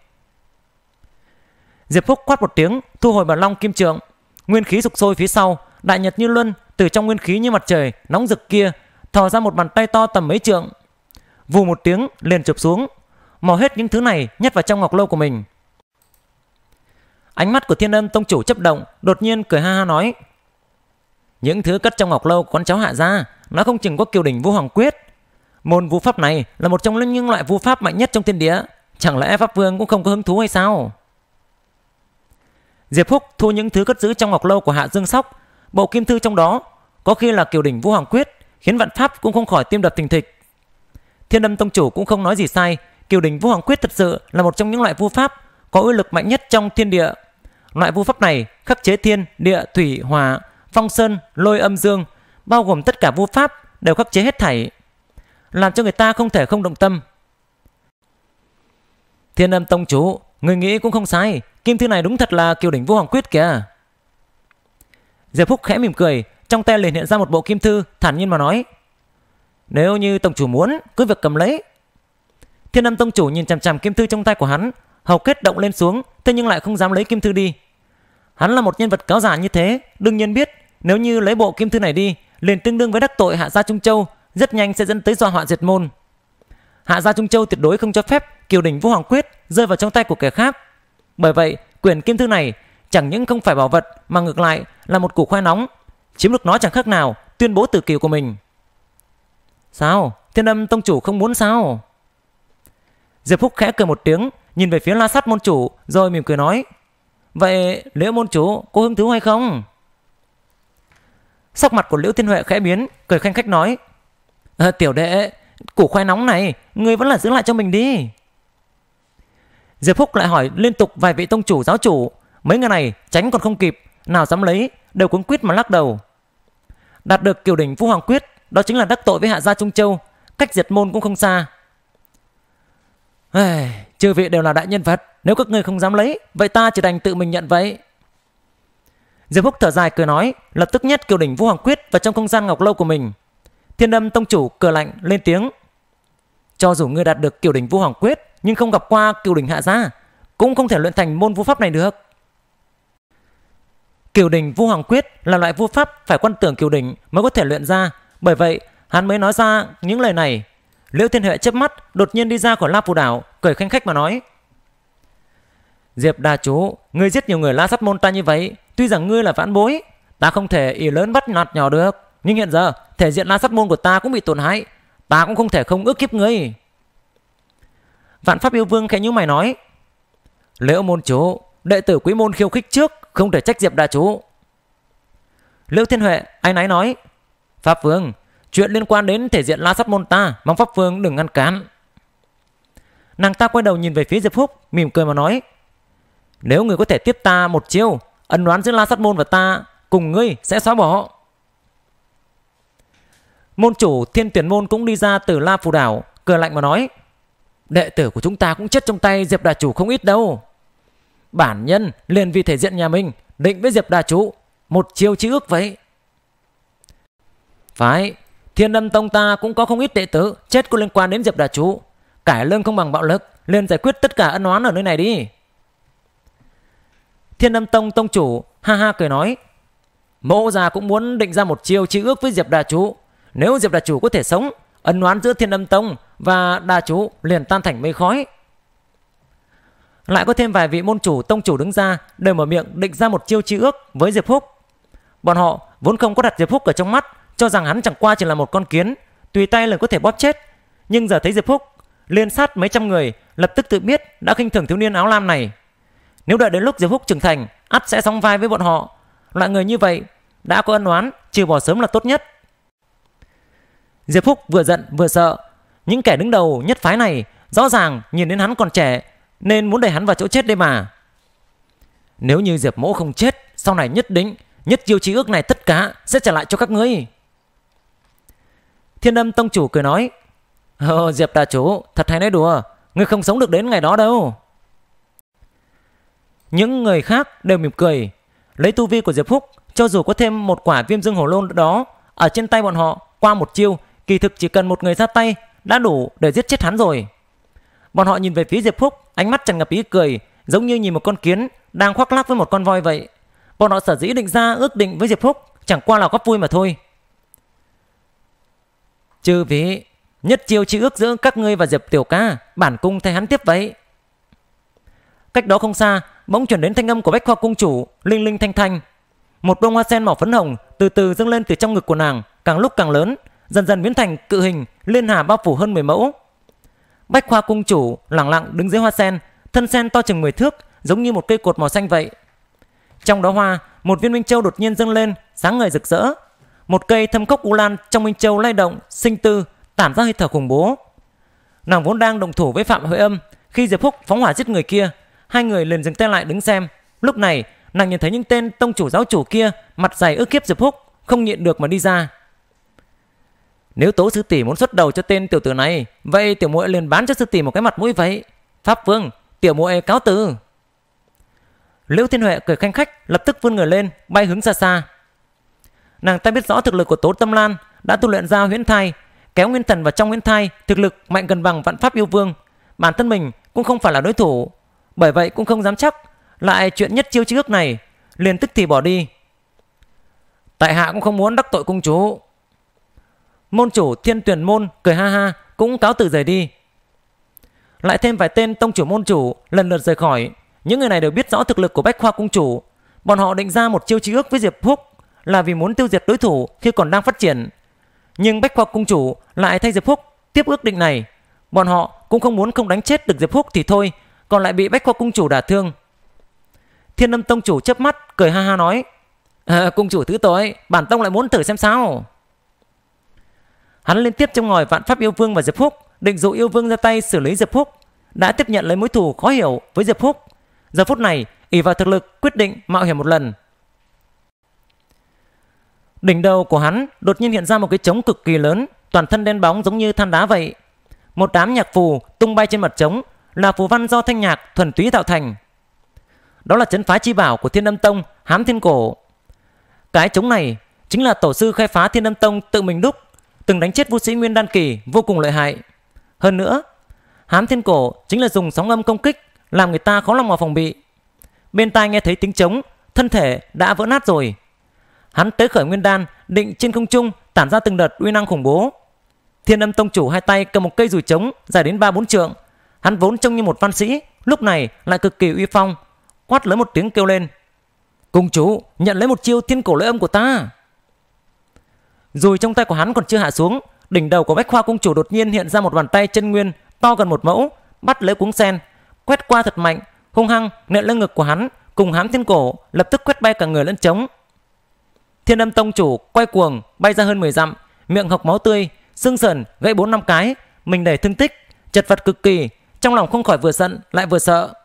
Diệp Phúc quát một tiếng Thu hồi bản long kim trượng Nguyên khí sục sôi phía sau Đại nhật như luân Từ trong nguyên khí như mặt trời Nóng rực kia Thò ra một bàn tay to tầm mấy trượng Vù một tiếng liền chụp xuống Mò hết những thứ này nhét vào trong ngọc lâu của mình Ánh mắt của thiên Âm tông chủ chấp động Đột nhiên cười ha ha nói những thứ cất trong ngọc lâu của con cháu hạ ra, nó không chừng có kiều đỉnh vô hoàng quyết. Môn vũ pháp này là một trong những loại vũ pháp mạnh nhất trong thiên địa. Chẳng lẽ Pháp Vương cũng không có hứng thú hay sao? Diệp Phúc thu những thứ cất giữ trong ngọc lâu của Hạ Dương Sóc, bộ kim thư trong đó, có khi là kiều đỉnh vũ hoàng quyết, khiến vạn pháp cũng không khỏi tiêm đập tình thịch. Thiên Âm Tông Chủ cũng không nói gì sai, kiều đỉnh vũ hoàng quyết thật sự là một trong những loại vũ pháp có uy lực mạnh nhất trong thiên địa. Loại vũ pháp này khắc chế thiên, địa, thủy, hòa phong sơn, lôi âm dương, bao gồm tất cả vô pháp đều khắc chế hết thảy, làm cho người ta không thể không động tâm. Thiên âm tông chủ, người nghĩ cũng không sai, kim thư này đúng thật là kiều đỉnh vô hoàng quyết kìa. Diệp Phúc khẽ mỉm cười, trong tay liền hiện ra một bộ kim thư, thản nhiên mà nói. Nếu như tổng chủ muốn, cứ việc cầm lấy. Thiên âm tông chủ nhìn chằm chằm kim thư trong tay của hắn, hầu kết động lên xuống, thế nhưng lại không dám lấy kim thư đi. Hắn là một nhân vật cáo giả như thế, đương nhiên biết nếu như lấy bộ kim thư này đi, liền tương đương với đắc tội Hạ gia Trung Châu, rất nhanh sẽ dẫn tới do họa diệt môn. Hạ gia Trung Châu tuyệt đối không cho phép Kiều đỉnh Vũ Hoàng Quyết rơi vào trong tay của kẻ khác. Bởi vậy, quyền kim thư này chẳng những không phải bảo vật mà ngược lại là một củ khoai nóng. Chiếm được nó chẳng khác nào tuyên bố tử kiều của mình. Sao? Thiên âm tông chủ không muốn sao? Diệp Phúc khẽ cười một tiếng, nhìn về phía la sát môn chủ rồi mỉm cười nói. Vậy nếu môn chủ có hứng thú hay không? Sắc mặt của Liễu Thiên Huệ khẽ biến, cười khanh khách nói. À, tiểu đệ, củ khoai nóng này, ngươi vẫn là giữ lại cho mình đi. Diệp Phúc lại hỏi liên tục vài vị tông chủ giáo chủ. Mấy người này tránh còn không kịp, nào dám lấy, đều cuống quyết mà lắc đầu. Đạt được kiểu đỉnh Vũ Hoàng Quyết, đó chính là đắc tội với hạ gia Trung Châu, cách diệt môn cũng không xa. Ai, chư vị đều là đại nhân vật, nếu các ngươi không dám lấy, vậy ta chỉ đành tự mình nhận vậy. Diệp Húc thở dài cười nói, lập tức nhét Kiều đỉnh Vũ Hoàng Quyết vào trong không gian ngọc lâu của mình. Thiên Âm tông chủ cười lạnh lên tiếng. Cho dù ngươi đạt được Kiều đỉnh Vũ Hoàng Quyết, nhưng không gặp qua Kiều đỉnh hạ gia, cũng không thể luyện thành môn vũ pháp này được. Kiều đỉnh Vũ Hoàng Quyết là loại vũ pháp phải quan tưởng Kiều đỉnh mới có thể luyện ra, bởi vậy hắn mới nói ra những lời này. Liễu Thiên Huệ chớp mắt, đột nhiên đi ra khỏi La Phù đảo, cười khanh khách mà nói: "Diệp đa chú, ngươi giết nhiều người La Sắt môn ta như vậy, Tuy rằng ngươi là vãn bối, ta không thể ỉ lớn bắt nạt nhỏ được. Nhưng hiện giờ, thể diện la sát môn của ta cũng bị tổn hại. Ta cũng không thể không ước kiếp ngươi. Vạn Pháp Yêu Vương khẽ như mày nói. Liễu môn chủ, đệ tử quý môn khiêu khích trước, không thể trách diệp đà chủ. Liễu Thiên Huệ, anh ấy nói. Pháp Vương, chuyện liên quan đến thể diện la sát môn ta, mong Pháp Vương đừng ngăn cản. Nàng ta quay đầu nhìn về phía Diệp Phúc, mỉm cười mà nói. Nếu người có thể tiếp ta một chiêu, ân oán giữa La Sát Môn và ta cùng ngươi sẽ xóa bỏ. Môn chủ Thiên Tuyển Môn cũng đi ra từ La Phù Đảo, cười lạnh mà nói. Đệ tử của chúng ta cũng chết trong tay Diệp Đà Chủ không ít đâu. Bản nhân liền vì thể diện nhà mình, định với Diệp Đà Chủ, một chiêu chí ước vậy. Phải, Thiên Âm Tông ta cũng có không ít đệ tử chết có liên quan đến Diệp Đà Chủ. Cải lương không bằng bạo lực, liền giải quyết tất cả ân oán ở nơi này đi. Thiên Âm Tông tông chủ ha ha cười nói: "Mẫu già cũng muốn định ra một chiêu chi ước với Diệp Đà chủ, nếu Diệp Đà chủ có thể sống, ấn oán giữa Thiên Âm Tông và Đà chủ liền tan thành mây khói." Lại có thêm vài vị môn chủ tông chủ đứng ra đều mở miệng định ra một chiêu chi ước với Diệp Húc. Bọn họ vốn không có đặt Diệp Húc ở trong mắt, cho rằng hắn chẳng qua chỉ là một con kiến, tùy tay là có thể bóp chết. Nhưng giờ thấy Diệp Húc liên sát mấy trăm người, lập tức tự biết đã khinh thường thiếu niên áo lam này. Nếu đợi đến lúc Diệp Phúc trưởng thành, ắt sẽ sóng vai với bọn họ. Loại người như vậy, đã có ân oán, trừ bỏ sớm là tốt nhất. Diệp Phúc vừa giận vừa sợ. Những kẻ đứng đầu nhất phái này rõ ràng nhìn đến hắn còn trẻ nên muốn đẩy hắn vào chỗ chết đây mà. Nếu như Diệp Mỗ không chết, sau này nhất định, nhất chiêu trí ước này tất cả sẽ trả lại cho các ngươi. Thiên âm tông chủ cười nói, Ờ, Diệp đà chủ, thật hay nói đùa, ngươi không sống được đến ngày đó đâu. Những người khác đều mỉm cười. Lấy tu vi của Diệp Phúc, cho dù có thêm một quả viêm dương hổ lôn đó ở trên tay bọn họ qua một chiêu, kỳ thực chỉ cần một người ra tay đã đủ để giết chết hắn rồi. Bọn họ nhìn về phía Diệp Phúc, ánh mắt tràn ngập ý cười, giống như nhìn một con kiến đang khoác lác với một con voi vậy. Bọn họ sở dĩ định ra ước định với Diệp Phúc chẳng qua là góp vui mà thôi. Chư vị, nhất chiêu chi ước giữa các ngươi và Diệp Tiểu Ca, bản cung thay hắn tiếp vậy. Cách đó không xa, bỗng chuyển đến thanh âm của bách khoa cung chủ, linh linh thanh thanh. Một bông hoa sen màu phấn hồng từ từ dâng lên từ trong ngực của nàng, càng lúc càng lớn, dần dần biến thành cự hình, liên hà bao phủ hơn 10 mẫu. Bách khoa cung chủ lặng lặng đứng dưới hoa sen, thân sen to chừng 10 thước, giống như một cây cột màu xanh vậy. Trong đó hoa, một viên minh châu đột nhiên dâng lên, sáng ngời rực rỡ. Một cây thâm cốc u lan trong minh châu lay động, sinh tư, tản ra hơi thở khủng bố. Nàng vốn đang đồng thủ với Phạm Huệ Âm khi Diệp Phúc phóng hỏa giết người kia, Hai người liền dừng tay lại đứng xem. Lúc này, nàng nhìn thấy những tên tông chủ giáo chủ kia mặt dày ức khiếp Diệp Húc, không nhịn được mà đi ra. Nếu Tố sư tỷ muốn xuất đầu cho tên tiểu tử này, vậy tiểu muội liền bán cho sư tỷ một cái mặt mũi vậy. Pháp Vương, tiểu muội cáo từ. Liễu Thiên Huệ cười khanh khách, lập tức vươn người lên, bay hướng xa xa. Nàng ta biết rõ thực lực của Tố Tâm Lan, đã tu luyện ra huyễn thai, kéo nguyên thần vào trong huyễn thai, thực lực mạnh gần bằng vạn pháp yêu vương. Bản thân mình cũng không phải là đối thủ, bởi vậy cũng không dám chắc Lại chuyện nhất chiêu trước này Liền tức thì bỏ đi Tại hạ cũng không muốn đắc tội cung chủ Môn chủ thiên tuyển môn Cười ha ha cũng cáo từ rời đi Lại thêm vài tên tông chủ môn chủ Lần lượt rời khỏi Những người này đều biết rõ thực lực của bách khoa cung chủ Bọn họ định ra một chiêu trí ước với Diệp Phúc Là vì muốn tiêu diệt đối thủ khi còn đang phát triển Nhưng bách khoa cung chủ Lại thay Diệp Phúc tiếp ước định này Bọn họ cũng không muốn không đánh chết được Diệp Phúc thì thôi còn lại bị bách khoa cung chủ đả thương thiên âm tông chủ chớp mắt cười ha ha nói à, cung chủ thứ tối bản tông lại muốn thử xem sao hắn liên tiếp trong ngòi vạn pháp yêu vương và diệp phúc định dụ yêu vương ra tay xử lý diệp phúc đã tiếp nhận lấy mối thù khó hiểu với diệp phúc giờ phút này ỷ vào thực lực quyết định mạo hiểm một lần đỉnh đầu của hắn đột nhiên hiện ra một cái trống cực kỳ lớn toàn thân đen bóng giống như than đá vậy một đám nhạc phù tung bay trên mặt trống là phù văn do thanh nhạc thuần túy tạo thành. Đó là chấn phá chi bảo của Thiên Âm Tông, Hám Thiên Cổ. Cái trống này chính là tổ sư khai phá Thiên Âm Tông tự mình đúc, từng đánh chết vũ sĩ Nguyên Đan Kỳ vô cùng lợi hại. Hơn nữa, Hám Thiên Cổ chính là dùng sóng âm công kích làm người ta khó lòng mà phòng bị. Bên tai nghe thấy tiếng trống, thân thể đã vỡ nát rồi. Hắn tới khởi nguyên đan, định trên không trung tản ra từng đợt uy năng khủng bố. Thiên Âm Tông chủ hai tay cầm một cây rùi trống dài đến ba bốn trượng, Hắn vốn trông như một văn sĩ, lúc này lại cực kỳ uy phong, quát lớn một tiếng kêu lên. Cung chủ nhận lấy một chiêu thiên cổ lễ âm của ta. Rồi trong tay của hắn còn chưa hạ xuống, đỉnh đầu của bách khoa cung chủ đột nhiên hiện ra một bàn tay chân nguyên to gần một mẫu, bắt lấy cuống sen, quét qua thật mạnh, hung hăng nện lên ngực của hắn, cùng hám thiên cổ lập tức quét bay cả người lẫn trống. Thiên âm tông chủ quay cuồng, bay ra hơn 10 dặm, miệng hộc máu tươi, xương sườn gãy bốn năm cái, mình đầy thương tích, chật vật cực kỳ, trong lòng không khỏi vừa giận lại vừa sợ